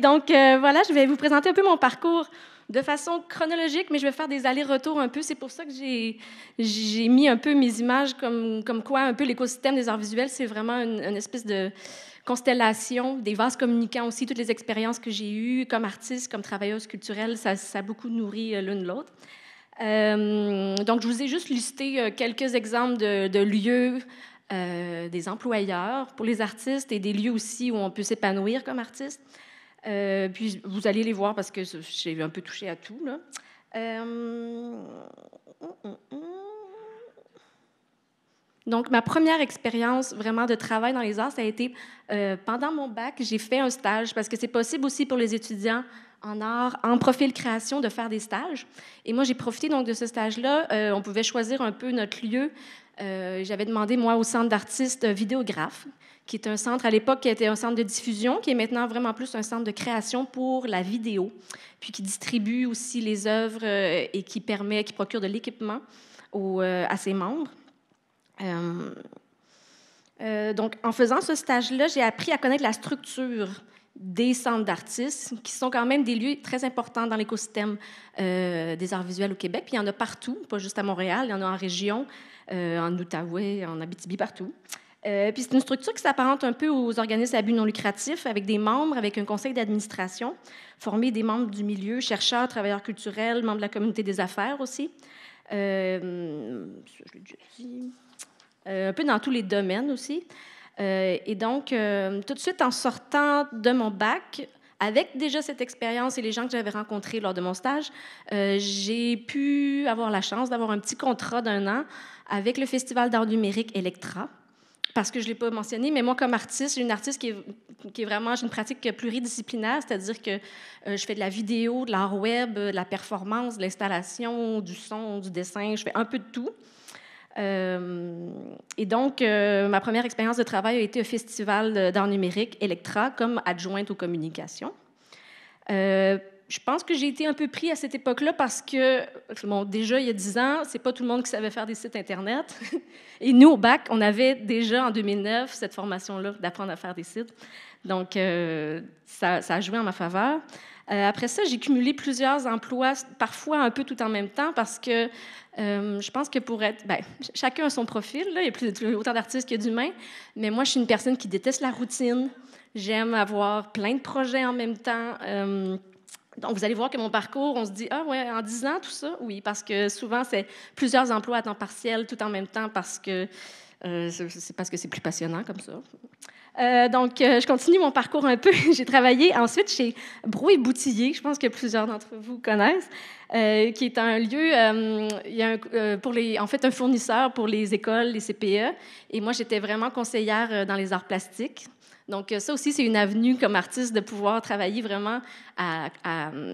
[SPEAKER 4] donc, voilà, je vais vous présenter un peu mon parcours de façon chronologique, mais je vais faire des allers-retours un peu. C'est pour ça que j'ai mis un peu mes images comme, comme quoi un peu l'écosystème des arts visuels, c'est vraiment une, espèce de Constellations, des vases communicants aussi, toutes les expériences que j'ai eues comme artiste, comme travailleuse culturelle, ça, ça a beaucoup nourri euh, l'une l'autre. Euh, donc, je vous ai juste listé euh, quelques exemples de, lieux, des employeurs pour les artistes et des lieux aussi où on peut s'épanouir comme artiste. puis, vous allez les voir parce que j'ai un peu touché à tout. Là. Hum, hum, hum. Donc, ma première expérience vraiment de travail dans les arts, ça a été euh, pendant mon bac, j'ai fait un stage parce que c'est possible aussi pour les étudiants en art, en profil création, de faire des stages. Et moi, j'ai profité donc de ce stage-là. Euh, on pouvait choisir un peu notre lieu. Euh, j'avais demandé, moi, au centre d'artistes vidéographes, qui est un centre à l'époque qui était un centre de diffusion, qui est maintenant vraiment plus un centre de création pour la vidéo, puis qui distribue aussi les œuvres et qui permet, qui procure de l'équipement à ses membres. Euh, euh, donc, en faisant ce stage-là, j'ai appris à connaître la structure des centres d'artistes, qui sont quand même des lieux très importants dans l'écosystème euh, des arts visuels au Québec. Puis il y en a partout, pas juste à Montréal, il y en a en région, en Outaouais, en Abitibi, partout. puis c'est une structure qui s'apparente un peu aux organismes à but non lucratif, avec des membres, avec un conseil d'administration, formé des membres du milieu, chercheurs, travailleurs culturels, membres de la communauté des affaires aussi. je l'ai déjà dit. Euh, un peu dans tous les domaines aussi. Euh, et donc, euh, tout de suite en sortant de mon bac, avec déjà cette expérience et les gens que j'avais rencontrés lors de mon stage, j'ai pu avoir la chance d'avoir un petit contrat d'un an avec le Festival d'art numérique Electra. Parce que je ne l'ai pas mentionné, mais moi, comme artiste, j'ai une artiste qui est, vraiment, j'ai une pratique pluridisciplinaire, c'est-à-dire que je fais de la vidéo, de l'art web, de la performance, de l'installation, du son, du dessin, je fais un peu de tout. Euh, et donc, euh, ma première expérience de travail a été au Festival d'art numérique Electra comme adjointe aux communications. Euh, je pense que j'ai été un peu pris à cette époque-là parce que, bon, déjà il y a 10 ans, c'est pas tout le monde qui savait faire des sites Internet. Et nous, au bac, on avait déjà en 2009 cette formation-là d'apprendre à faire des sites. Donc, euh, ça, a joué en ma faveur. Euh, après ça, j'ai cumulé plusieurs emplois, parfois un peu tout en même temps, parce que euh, je pense que pour être. Ben, chacun a son profil, il y a plus, autant d'artistes qu'il y a d'humains, mais moi, je suis une personne qui déteste la routine. J'aime avoir plein de projets en même temps donc, vous allez voir que mon parcours, on se dit, ah ouais, en 10 ans, tout ça, oui, parce que souvent, c'est plusieurs emplois à temps partiel tout en même temps parce que euh, c'est parce que c'est plus passionnant comme ça. Euh, donc, euh, je continue mon parcours un peu. J'ai travaillé ensuite chez brouille Boutillier, je pense que plusieurs d'entre vous connaissent, qui est un lieu, il y a pour les, en fait, un fournisseur pour les écoles, les CPE. Et moi, j'étais vraiment conseillère dans les arts plastiques. Donc, euh, ça aussi, c'est une avenue comme artiste de pouvoir travailler vraiment euh,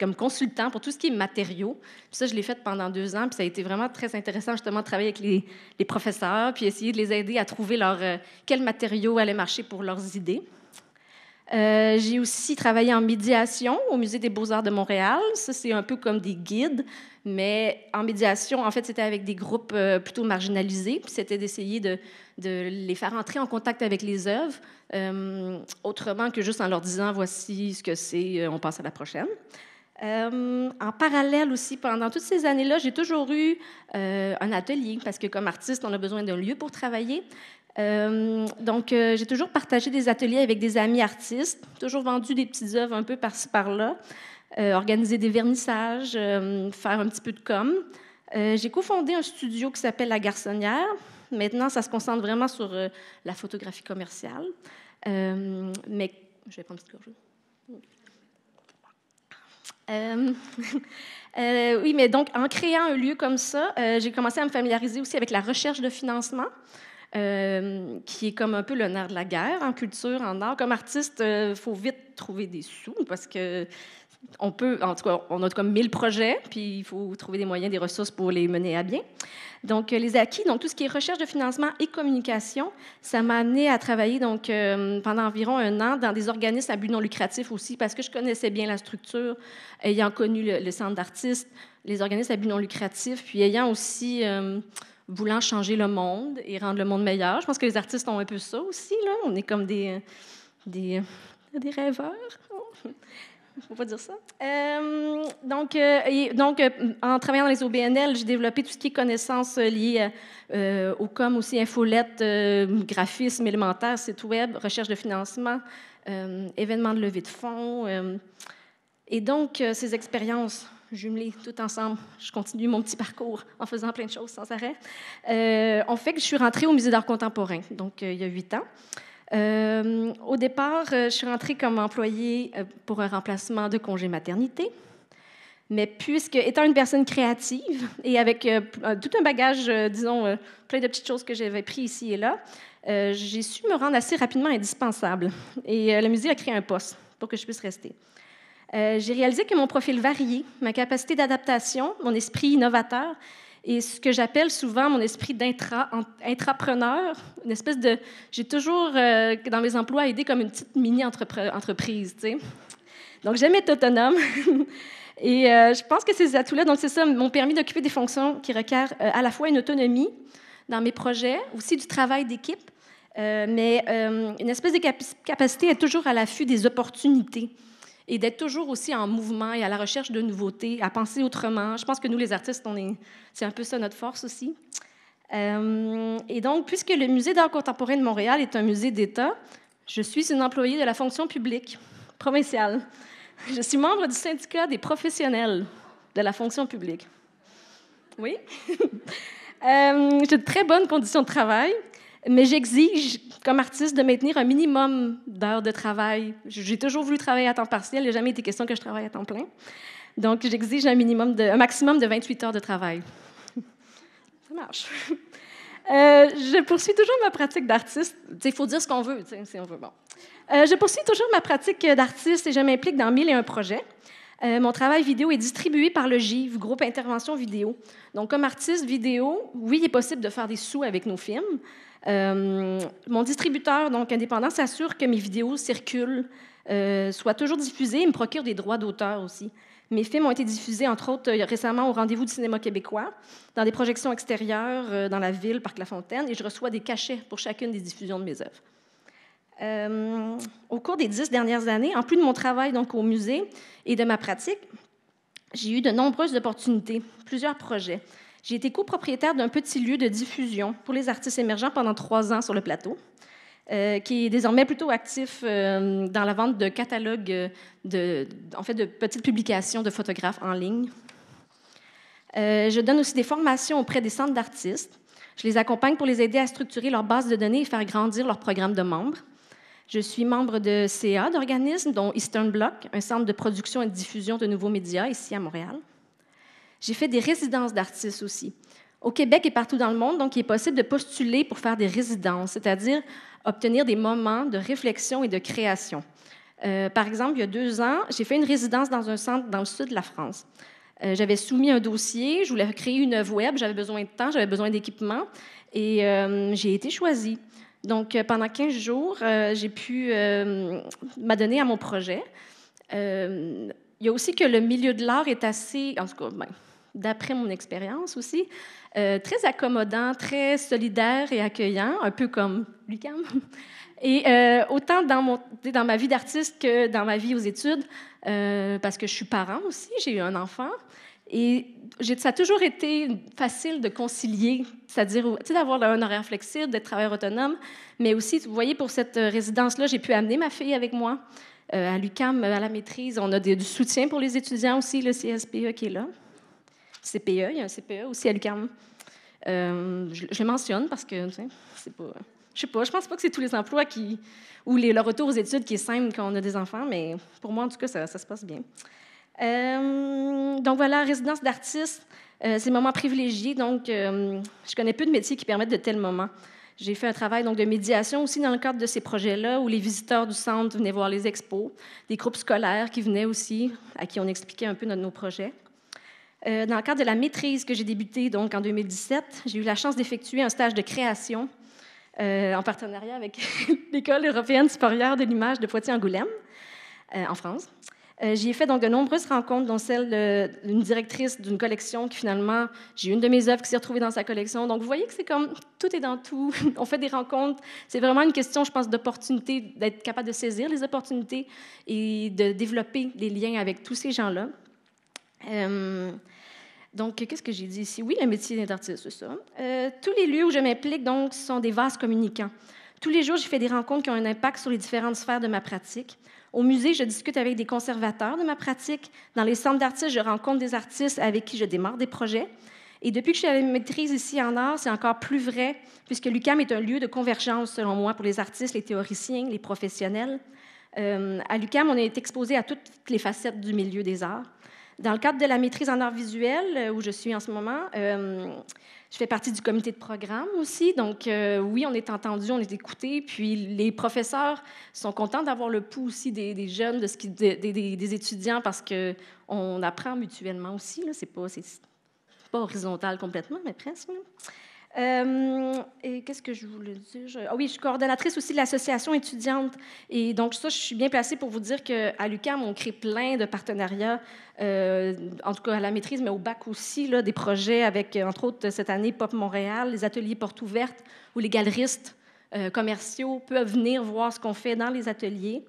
[SPEAKER 4] comme consultant pour tout ce qui est matériaux. ça, je l'ai fait pendant deux ans, puis ça a été vraiment très intéressant justement de travailler avec les, professeurs, puis essayer de les aider à trouver leur, euh, quels matériaux allaient marcher pour leurs idées. Euh, j'ai aussi travaillé en médiation au Musée des beaux-arts de Montréal. Ça, c'est un peu comme des guides, mais en médiation, en fait, c'était avec des groupes euh, plutôt marginalisés, c'était d'essayer de, les faire entrer en contact avec les œuvres, euh, autrement que juste en leur disant voici ce que c'est, on passe à la prochaine. en parallèle aussi, pendant toutes ces années-là, j'ai toujours eu un atelier parce que comme artiste, on a besoin d'un lieu pour travailler. Euh, donc, euh, j'ai toujours partagé des ateliers avec des amis artistes, toujours vendu des petites œuvres un peu par-ci par-là, euh, organisé des vernissages, euh, faire un petit peu de com. j'ai cofondé un studio qui s'appelle La Garçonnière. Maintenant, ça se concentre vraiment sur la photographie commerciale. mais je vais prendre une petite oui, mais donc en créant un lieu comme ça, j'ai commencé à me familiariser aussi avec la recherche de financement. Euh, qui est comme un peu le nerf de la guerre en culture, en art. Comme artiste, il euh, faut vite trouver des sous parce que on peut, en tout cas, on a comme 1000 projets, puis il faut trouver des moyens, des ressources pour les mener à bien. Donc, euh, les acquis, donc tout ce qui est recherche de financement et communication, ça m'a amené à travailler donc pendant environ un an dans des organismes à but non lucratif aussi, parce que je connaissais bien la structure, ayant connu le, centre d'artistes, les organismes à but non lucratif, puis ayant aussi voulant changer le monde et rendre le monde meilleur. Je pense que les artistes ont un peu ça aussi. Là. On est comme des, des, des rêveurs. Faut pas dire ça. Euh, donc, euh, donc euh, en travaillant dans les OBNL, j'ai développé tout ce qui est connaissances liées au com, aussi infolette, graphisme élémentaire, site web, recherche de financement, événements de levée de fonds. et donc, ces expériences Jumelée tout ensemble. Je continue mon petit parcours en faisant plein de choses sans arrêt. Euh, fait que je suis rentrée au Musée d'art contemporain, donc euh, il y a huit ans. Euh, au départ, euh, je suis rentrée comme employée pour un remplacement de congé maternité. Mais puisque, étant une personne créative et avec tout un bagage, disons, plein de petites choses que j'avais pris ici et là, j'ai su me rendre assez rapidement indispensable. Et le musée a créé un poste pour que je puisse rester. Euh, j'ai réalisé que mon profil varié, ma capacité d'adaptation, mon esprit innovateur et ce que j'appelle souvent mon esprit d'intrapreneur, une espèce de... J'ai toujours, euh, dans mes emplois, aidé comme une petite mini-entreprise, tu sais. Donc, j'aime être autonome. et euh, je pense que ces atouts-là, donc c'est ça, m'ont permis d'occuper des fonctions qui requièrent à la fois une autonomie dans mes projets, aussi du travail d'équipe, mais une espèce de capacité à être toujours à l'affût des opportunités et d'être toujours aussi en mouvement et à la recherche de nouveautés, à penser autrement. Je pense que nous, les artistes, on c'est un peu ça notre force aussi. Euh, et donc, puisque le Musée d'art contemporain de Montréal est un musée d'État, je suis une employée de la fonction publique provinciale. Je suis membre du syndicat des professionnels de la fonction publique. Oui? Euh, j'ai de très bonnes conditions de travail mais j'exige, comme artiste, de maintenir un minimum d'heures de travail. J'ai toujours voulu travailler à temps partiel, il n'a jamais été question que je travaille à temps plein. Donc, j'exige un, un maximum de 28 heures de travail. Ça marche. Euh, je poursuis toujours ma pratique d'artiste. Il faut dire ce qu'on veut, si on veut. Bon. Euh, je poursuis toujours ma pratique d'artiste et je m'implique dans mille et un projets. Euh, mon travail vidéo est distribué par le GIV, Groupe Intervention Vidéo. Donc, comme artiste vidéo, oui, il est possible de faire des sous avec nos films, euh, mon distributeur, donc indépendant, s'assure que mes vidéos circulent, euh, soient toujours diffusées et me procure des droits d'auteur aussi. Mes films ont été diffusés, entre autres, euh, récemment au Rendez-vous du cinéma québécois, dans des projections extérieures dans la ville, Parc La Fontaine, et je reçois des cachets pour chacune des diffusions de mes œuvres. au cours des dix dernières années, en plus de mon travail donc au musée et de ma pratique, j'ai eu de nombreuses opportunités, plusieurs projets. J'ai été copropriétaire d'un petit lieu de diffusion pour les artistes émergents pendant trois ans sur le plateau, euh, qui est désormais plutôt actif euh, dans la vente de catalogues, euh, de, en fait, de petites publications de photographes en ligne. je donne aussi des formations auprès des centres d'artistes. Je les accompagne pour les aider à structurer leur base de données et faire grandir leur programme de membres. Je suis membre de CA d'organismes, dont Eastern Block, un centre de production et de diffusion de nouveaux médias ici à Montréal. J'ai fait des résidences d'artistes aussi. Au Québec et partout dans le monde, donc, il est possible de postuler pour faire des résidences, c'est-à-dire obtenir des moments de réflexion et de création. Euh, par exemple, il y a deux ans, j'ai fait une résidence dans un centre dans le sud de la France. Euh, j'avais soumis un dossier, je voulais créer une œuvre web, j'avais besoin de temps, j'avais besoin d'équipement et euh, j'ai été choisie. Donc, pendant 15 jours, j'ai pu m'adonner à mon projet. il y a aussi que le milieu de l'art est assez. En tout cas, ben, d'après mon expérience aussi, euh, très accommodant, très solidaire et accueillant, un peu comme Lucam. Et euh, autant dans, ma vie d'artiste que dans ma vie aux études, euh, parce que je suis parent aussi, j'ai eu un enfant. Et ça a toujours été facile de concilier, c'est-à-dire d'avoir un horaire flexible, d'être travailleur autonome, mais aussi, vous voyez, pour cette résidence-là, j'ai pu amener ma fille avec moi. à l'UCAM, à la maîtrise, on a du soutien pour les étudiants aussi, le CSPE qui est là. CPE, il y a un CPE aussi à l'UQAM. Euh, je, le mentionne parce que, tu sais, c'est pas... Je sais pas, je pense pas que c'est tous les emplois qui, ou les, le retour aux études qui est simple quand on a des enfants, mais pour moi, en tout cas, ça, se passe bien. Euh, donc voilà, résidence d'artistes, euh, c'est un moment privilégié, donc je connais peu de métiers qui permettent de tels moments. J'ai fait un travail donc, de médiation aussi dans le cadre de ces projets-là, où les visiteurs du centre venaient voir les expos, des groupes scolaires qui venaient aussi, à qui on expliquait un peu nos projets. Euh, dans le cadre de la maîtrise que j'ai débutée donc en 2017, j'ai eu la chance d'effectuer un stage de création euh, en partenariat avec l'École européenne supérieure de l'image de Poitiers-Angoulême, euh, en France. J'y ai fait donc de nombreuses rencontres, dont celle d'une directrice d'une collection qui finalement, j'ai une de mes œuvres qui s'est retrouvée dans sa collection. Donc vous voyez que c'est comme tout est dans tout. On fait des rencontres. C'est vraiment une question, je pense, d'opportunité, d'être capable de saisir les opportunités et de développer des liens avec tous ces gens-là. Euh, donc, qu'est-ce que j'ai dit ici? Oui, le métier d'artiste, c'est ça. Euh, tous les lieux où je m'implique, donc, sont des vases communicants. Tous les jours, je fais des rencontres qui ont un impact sur les différentes sphères de ma pratique. Au musée, je discute avec des conservateurs de ma pratique. Dans les centres d'artistes, je rencontre des artistes avec qui je démarre des projets. Et depuis que je suis maîtrise ici en art, c'est encore plus vrai, puisque l'UCAM est un lieu de convergence, selon moi, pour les artistes, les théoriciens, les professionnels. Euh, à l'UCAM, on est exposé à toutes les facettes du milieu des arts. Dans le cadre de la maîtrise en arts visuels, euh, où je suis en ce moment, euh, je fais partie du comité de programme aussi. Donc, euh, oui, on est entendu, on est écouté. Puis, les professeurs sont contents d'avoir le pouls aussi des, jeunes, de ce des, étudiants, parce qu'on apprend mutuellement aussi. Ce C'est, pas, horizontal complètement, mais presque. Euh, et qu'est-ce que je voulais dire? ah oui, je suis coordonnatrice aussi de l'association étudiante. Et donc, ça, je suis bien placée pour vous dire qu'à l'UCAM, on crée plein de partenariats, euh, en tout cas à la maîtrise, mais au bac aussi, là, des projets avec, euh, entre autres, cette année, Pop Montréal, les ateliers portes ouvertes, où les galeristes commerciaux peuvent venir voir ce qu'on fait dans les ateliers.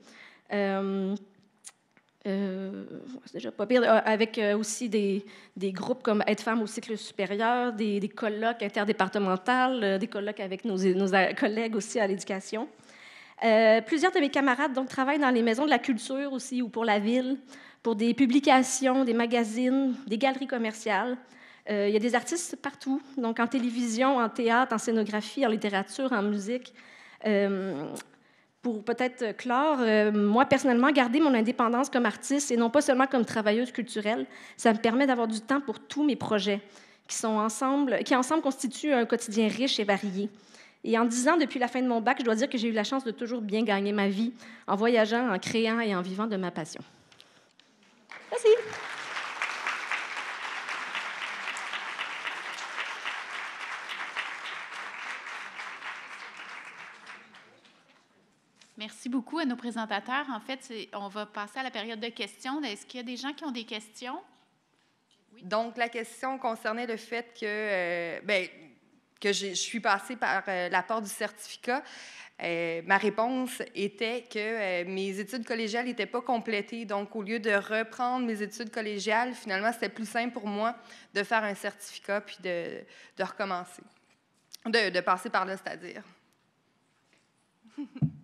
[SPEAKER 4] Euh, c'est déjà pas pire. Euh, avec euh, aussi des, des, groupes comme Aide Femmes au cycle supérieur, des, colloques interdépartementales, des colloques avec nos, nos collègues aussi à l'éducation. plusieurs de mes camarades donc, travaillent dans les maisons de la culture aussi ou pour la ville, pour des publications, des magazines, des galeries commerciales. Il y a des artistes partout, donc en télévision, en théâtre, en scénographie, en littérature, en musique pour peut-être euh, clore, euh, moi personnellement, garder mon indépendance comme artiste et non pas seulement comme travailleuse culturelle, ça me permet d'avoir du temps pour tous mes projets qui, sont ensemble, qui ensemble constituent un quotidien riche et varié. Et en dix ans, depuis la fin de mon bac, je dois dire que j'ai eu la chance de toujours bien gagner ma vie en voyageant, en créant et en vivant de ma passion.
[SPEAKER 2] Merci.
[SPEAKER 3] Merci beaucoup à nos présentateurs. En fait, on va passer à la période de questions. Est-ce qu'il y a des gens qui ont des questions? Donc, la question concernait le fait que, euh, ben, que je, suis passée par la euh, l'apport du certificat. Euh, ma réponse était que mes études collégiales n'étaient pas complétées. Donc, au lieu de reprendre mes études collégiales, finalement, c'était plus simple pour moi de faire un certificat puis de, recommencer, de, de passer par là, c'est-à-dire.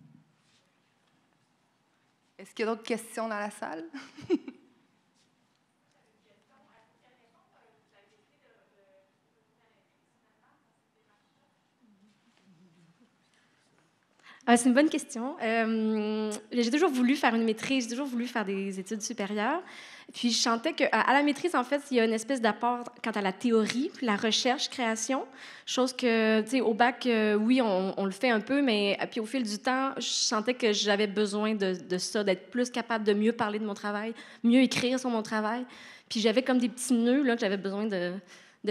[SPEAKER 3] Est-ce qu'il y a d'autres questions dans la salle?
[SPEAKER 4] Ah, c'est une bonne question. Euh, j'ai toujours voulu faire une maîtrise, j'ai toujours voulu faire des études supérieures. Puis je sentais qu'à à la maîtrise, en fait, il y a une espèce d'apport quant à la théorie, la recherche, création, chose que, tu sais, au bac, euh, oui, on, le fait un peu, mais euh, puis au fil du temps, je sentais que j'avais besoin de, ça, d'être plus capable de mieux parler de mon travail, mieux écrire sur mon travail. Puis j'avais comme des petits nœuds, là, que j'avais besoin de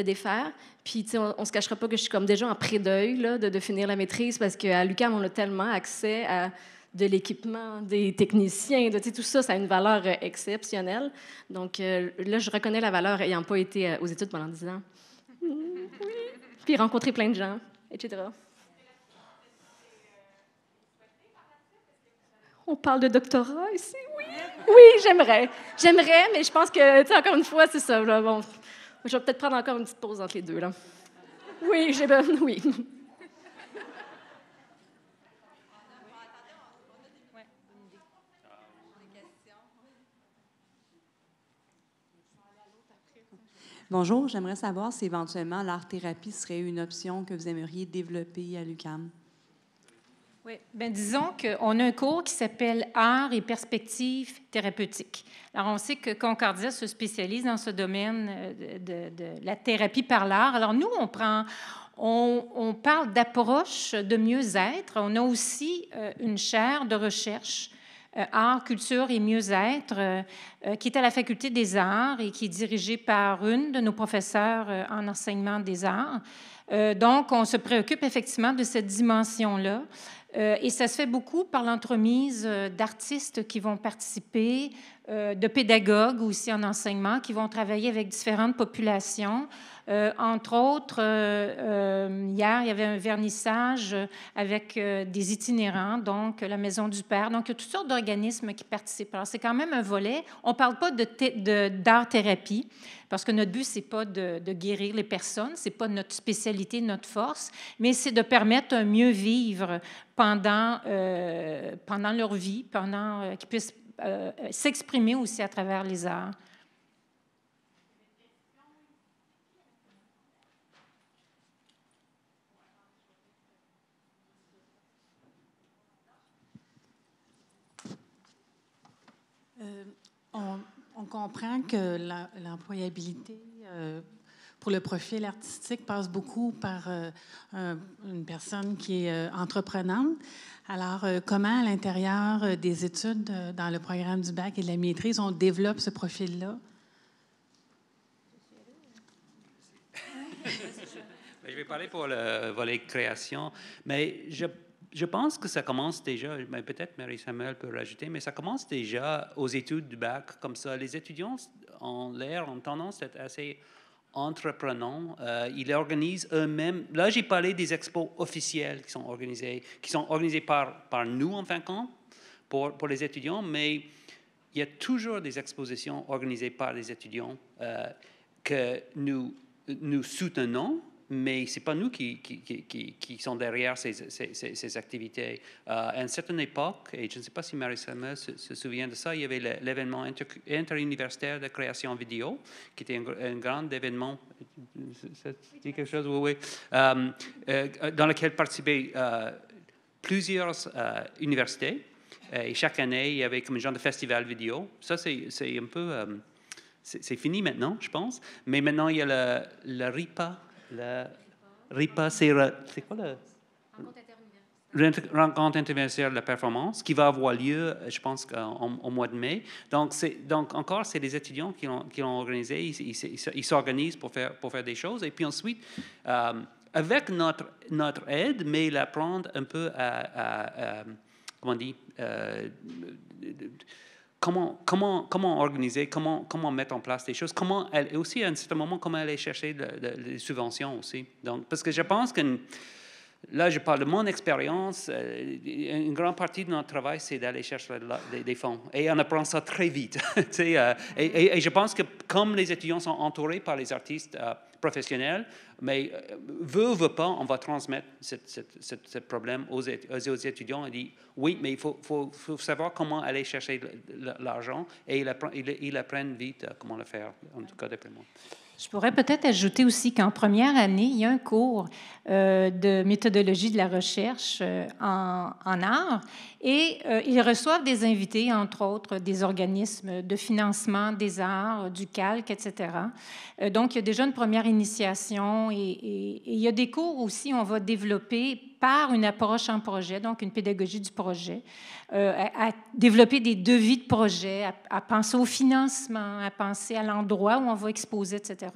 [SPEAKER 4] défaire. Puis, tu sais, on, se cachera pas que je suis comme déjà en pré-deuil de, de, finir la maîtrise parce qu'à l'UCAM, on a tellement accès à de l'équipement, des techniciens, de tout ça, ça a une valeur euh, exceptionnelle. Donc euh, là, je reconnais la valeur ayant pas été euh, aux études pendant 10 ans. oui. Mm-hmm. Puis rencontrer plein de gens, etc. On parle de doctorat ici, oui. Oui, j'aimerais. J'aimerais, mais je pense que, tu sais, encore une fois, c'est ça. bon, je vais peut-être prendre encore une petite pause entre les deux. Là. Oui, j'ai bien. oui.
[SPEAKER 3] Bonjour, j'aimerais savoir si éventuellement l'art-thérapie serait une option que vous aimeriez développer à l'UCAM.
[SPEAKER 2] Oui, bien disons qu'on a un cours qui s'appelle Art et perspectives thérapeutiques. Alors, on sait que Concordia se spécialise dans ce domaine euh, de, la thérapie par l'art. Alors, nous, on prend, on, parle d'approche de mieux-être. On a aussi euh, une chaire de recherche euh, arts, Culture et Mieux-être, euh, euh, qui est à la Faculté des Arts et qui est dirigée par une de nos professeurs en enseignement des arts. donc, on se préoccupe effectivement de cette dimension-là. et ça se fait beaucoup par l'entremise d'artistes qui vont participer, de pédagogues aussi en enseignement, qui vont travailler avec différentes populations euh, entre autres, euh, euh, hier, il y avait un vernissage avec des itinérants, donc la Maison du Père. Donc, il y a toutes sortes d'organismes qui participent. Alors, c'est quand même un volet. On ne parle pas d'art-thérapie, parce que notre but, ce n'est pas de, guérir les personnes, ce n'est pas notre spécialité, notre force, mais c'est de permettre un mieux vivre pendant, pendant leur vie, pendant qu'ils puissent s'exprimer aussi à travers les arts. on, comprend que l'employabilité euh, pour le profil artistique passe beaucoup par euh, une personne qui est euh, entreprenante. Alors, comment à l'intérieur des études dans le programme du bac et de la maîtrise, on développe ce profil-là?
[SPEAKER 1] Ben, je vais parler pour le volet création, mais je je pense que ça commence déjà, mais ben, peut-être Marie-Samuel peut rajouter, mais ça commence déjà aux études du bac, comme ça. Les étudiants ont l'air ont tendance à être assez entreprenants. Euh, ils organisent eux-mêmes. Là, j'ai parlé des expos officielles qui sont organisées, qui sont organisés par, par nous, en fin de compte, pour, pour les étudiants, mais il y a toujours des expositions organisées par les étudiants euh, que nous, nous soutenons mais ce n'est pas nous qui, qui, sont derrière ces, activités. Euh, à une certaine époque, et je ne sais pas si Marie-Samuel se, souvient de ça, il y avait l'événement interuniversitaire de création vidéo, qui était un, grand événement, ça quelque chose, oui, oui, euh, euh, dans lequel participaient plusieurs universités. Et chaque année, il y avait comme un genre de festival vidéo. Ça, c'est un peu... c'est fini maintenant, je pense. Mais maintenant, il y a le, le RIPA, la RIPA, c'est quoi Rencontre intermédiaire de la performance qui va avoir lieu, je pense, au mois de mai. Donc, donc encore, c'est les étudiants qui l'ont qui organisé. Ils s'organisent pour faire, pour faire des choses. Et puis ensuite, euh, avec notre, notre aide, mais il prendre un peu à, comment on dit, euh, comment, organiser, comment, mettre en place des choses, comment elle, et aussi à un certain moment, comment aller chercher des subventions aussi. parce que je pense que, là, je parle de mon expérience, euh, une grande partie de notre travail, c'est d'aller chercher des fonds. Et on apprend ça très vite. Euh, et, je pense que comme les étudiants sont entourés par les artistes euh, professionnels, mais euh, veut ou veut pas, on va transmettre ce problème aux, aux, étudiants. On dit oui, mais il faut, savoir comment aller chercher l'argent et ils apprennent, vite euh, comment le faire, en tout cas d'après moi.
[SPEAKER 2] Je pourrais peut-être ajouter aussi qu'en première année, il y a un cours euh, de méthodologie de la recherche en, en, art et euh, ils reçoivent des invités, entre autres des organismes de financement des arts, euh, du calque, etc. Euh, donc, il y a déjà une première initiation et, il y a des cours aussi, on va développer par une approche en projet, donc une pédagogie du projet, à, développer des devis de projet, à, penser au financement, à penser à l'endroit où on va exposer, etc.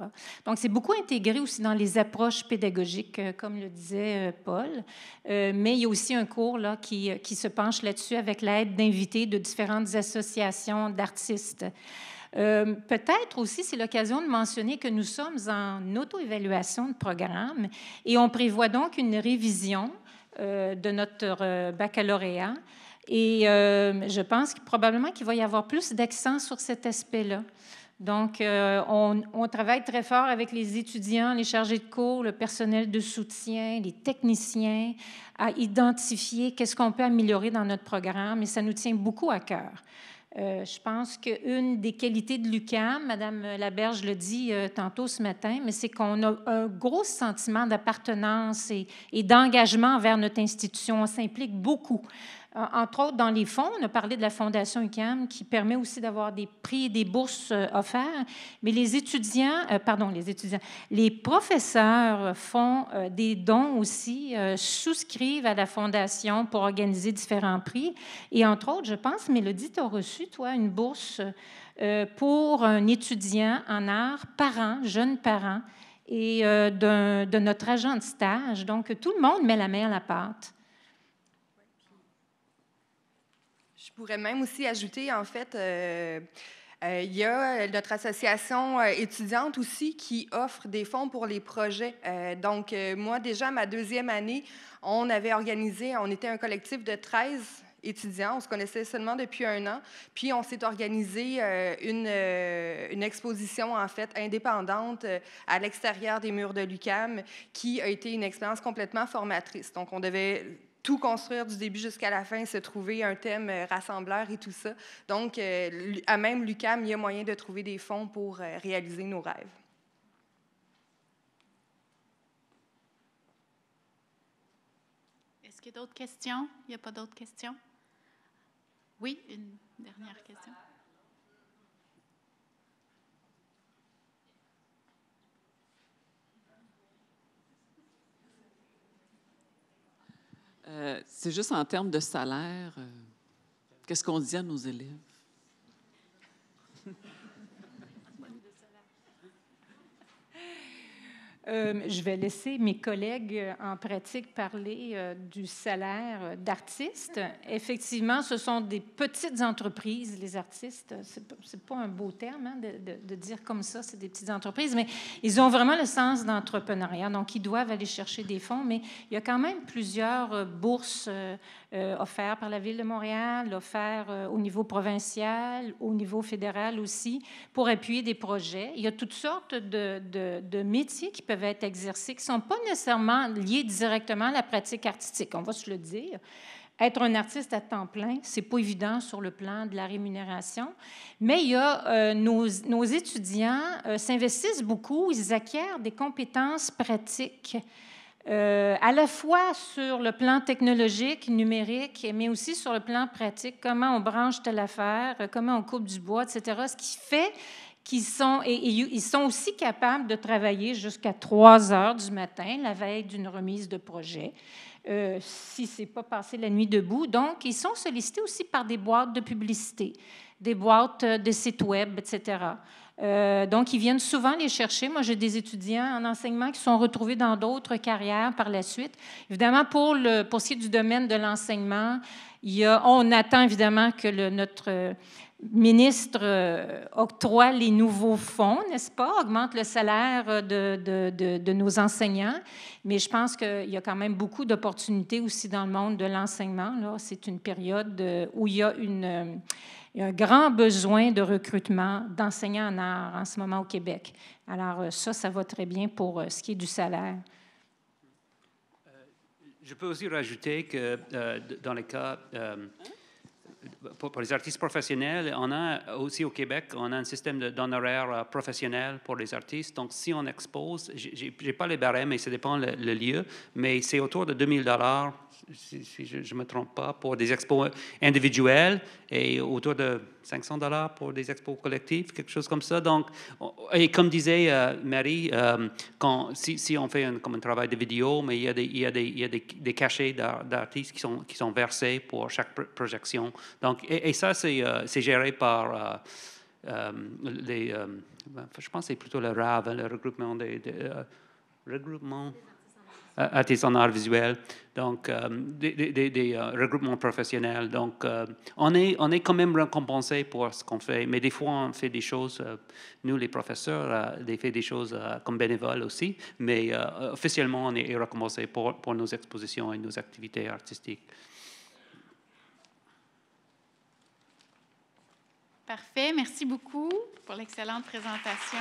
[SPEAKER 2] Donc, c'est beaucoup intégré aussi dans les approches pédagogiques, comme le disait Paul. mais il y a aussi un cours là, qui, qui se penche là-dessus avec l'aide d'invités de différentes associations d'artistes. Euh, peut-être aussi, c'est l'occasion de mentionner que nous sommes en auto-évaluation de programme et on prévoit donc une révision euh, de notre euh, baccalauréat. Et je pense probablement qu'il va y avoir plus d'accent sur cet aspect-là. Donc, euh, on, travaille très fort avec les étudiants, les chargés de cours, le personnel de soutien, les techniciens, à identifier qu'est-ce qu'on peut améliorer dans notre programme, et ça nous tient beaucoup à cœur. Euh, je pense qu'une des qualités de l'UCAM, Madame Laberge le dit euh, tantôt ce matin, mais c'est qu'on a un gros sentiment d'appartenance et, et d'engagement vers notre institution. On s'implique beaucoup entre autres, dans les fonds, on a parlé de la Fondation UCAM qui permet aussi d'avoir des prix, et des bourses euh, offerts. mais les étudiants, euh, pardon, les étudiants, les professeurs font euh, des dons aussi, souscrivent à la Fondation pour organiser différents prix. Et entre autres, je pense, Mélodie, tu as reçu, toi, une bourse pour un étudiant en art, parent, jeune parent, et de notre agent de stage. Donc, tout le monde met la main à la pâte.
[SPEAKER 3] Je pourrais même aussi ajouter, en fait, euh, euh, il y a euh, notre association étudiante aussi qui offre des fonds pour les projets. donc, moi, déjà, ma deuxième année, on avait organisé, on était un collectif de 13 étudiants, on se connaissait seulement depuis un an, puis on s'est organisé une, une, exposition, en fait, indépendante à l'extérieur des murs de l'UCAM, qui a été une expérience complètement formatrice. Donc, on devait tout construire du début jusqu'à la fin, se trouver un thème euh, rassembleur et tout ça. Donc, euh, à même l'UCAM, il y a moyen de trouver des fonds pour euh, réaliser nos rêves.
[SPEAKER 2] Est-ce qu'il y a d'autres questions? Il n'y a pas d'autres questions? Oui, une dernière question.
[SPEAKER 1] Euh, c'est juste en termes de salaire, euh, qu'est-ce qu'on dit à nos élèves?
[SPEAKER 2] Euh, je vais laisser mes collègues euh, en pratique parler euh, du salaire d'artistes. Effectivement, ce sont des petites entreprises, les artistes. Ce n'est pas un beau terme hein, de, dire comme ça, c'est des petites entreprises, mais ils ont vraiment le sens d'entrepreneuriat. Donc, ils doivent aller chercher des fonds, mais il y a quand même plusieurs bourses offertes par la Ville de Montréal, offertes au niveau provincial, au niveau fédéral aussi, pour appuyer des projets. Il y a toutes sortes de, de métiers qui peuvent peuvent être exercées, qui ne sont pas nécessairement liés directement à la pratique artistique, on va se le dire. Être un artiste à temps plein, c'est pas évident sur le plan de la rémunération, mais il y a, euh, nos, nos, étudiants euh, s'investissent beaucoup, ils acquièrent des compétences pratiques. Euh, à la fois sur le plan technologique, numérique, mais aussi sur le plan pratique, comment on branche telle affaire, comment on coupe du bois, etc. Ce qui fait sont, ils sont aussi capables de travailler jusqu'à 3 heures du matin, la veille d'une remise de projet, euh, si ce n'est pas passé la nuit debout. Donc, ils sont sollicités aussi par des boîtes de publicité, des boîtes euh, de sites web, etc. Euh, donc, ils viennent souvent les chercher. Moi, j'ai des étudiants en enseignement qui sont retrouvés dans d'autres carrières par la suite. Évidemment, pour, le, pour ce qui est du domaine de l'enseignement, on attend évidemment que le, notre ministre euh, octroie les nouveaux fonds, n'est-ce pas, augmente le salaire euh, de, nos enseignants, mais je pense qu'il y a quand même beaucoup d'opportunités aussi dans le monde de l'enseignement. C'est une période euh, où il y a une... un grand besoin de recrutement d'enseignants en art en ce moment au Québec. Alors ça, ça va très bien pour ce qui est du salaire.
[SPEAKER 1] Je peux aussi rajouter que dans les cas pour, les artistes professionnels, on a aussi au Québec, on a un système d'honoraires euh, professionnels pour les artistes. Donc, si on expose, je n'ai pas les barèmes mais ça dépend le, le lieu, mais c'est autour de 2000 dollars si, je ne me trompe pas, pour des expos individuels et autour de 500 dollars pour des expos collectifs, quelque chose comme ça. Donc, et comme disait euh, Marie, euh, quand, si, on fait un, comme un travail de vidéo, mais il y a des, cachets d'artistes qui sont, versés pour chaque projection. Donc, et, ça, euh, c'est géré par... les, ben, je pense que c'est plutôt le RAV, hein, le regroupement des, des regroupement artistes en donc euh, des, des, des euh, regroupements professionnels. Donc euh, on, est, on est quand même récompensé pour ce qu'on fait, mais des fois on fait des choses, nous les professeurs, on fait des choses comme bénévoles aussi, mais officiellement on est récompensé pour, pour nos expositions et nos activités artistiques.
[SPEAKER 2] Parfait. Merci beaucoup pour l'excellente présentation.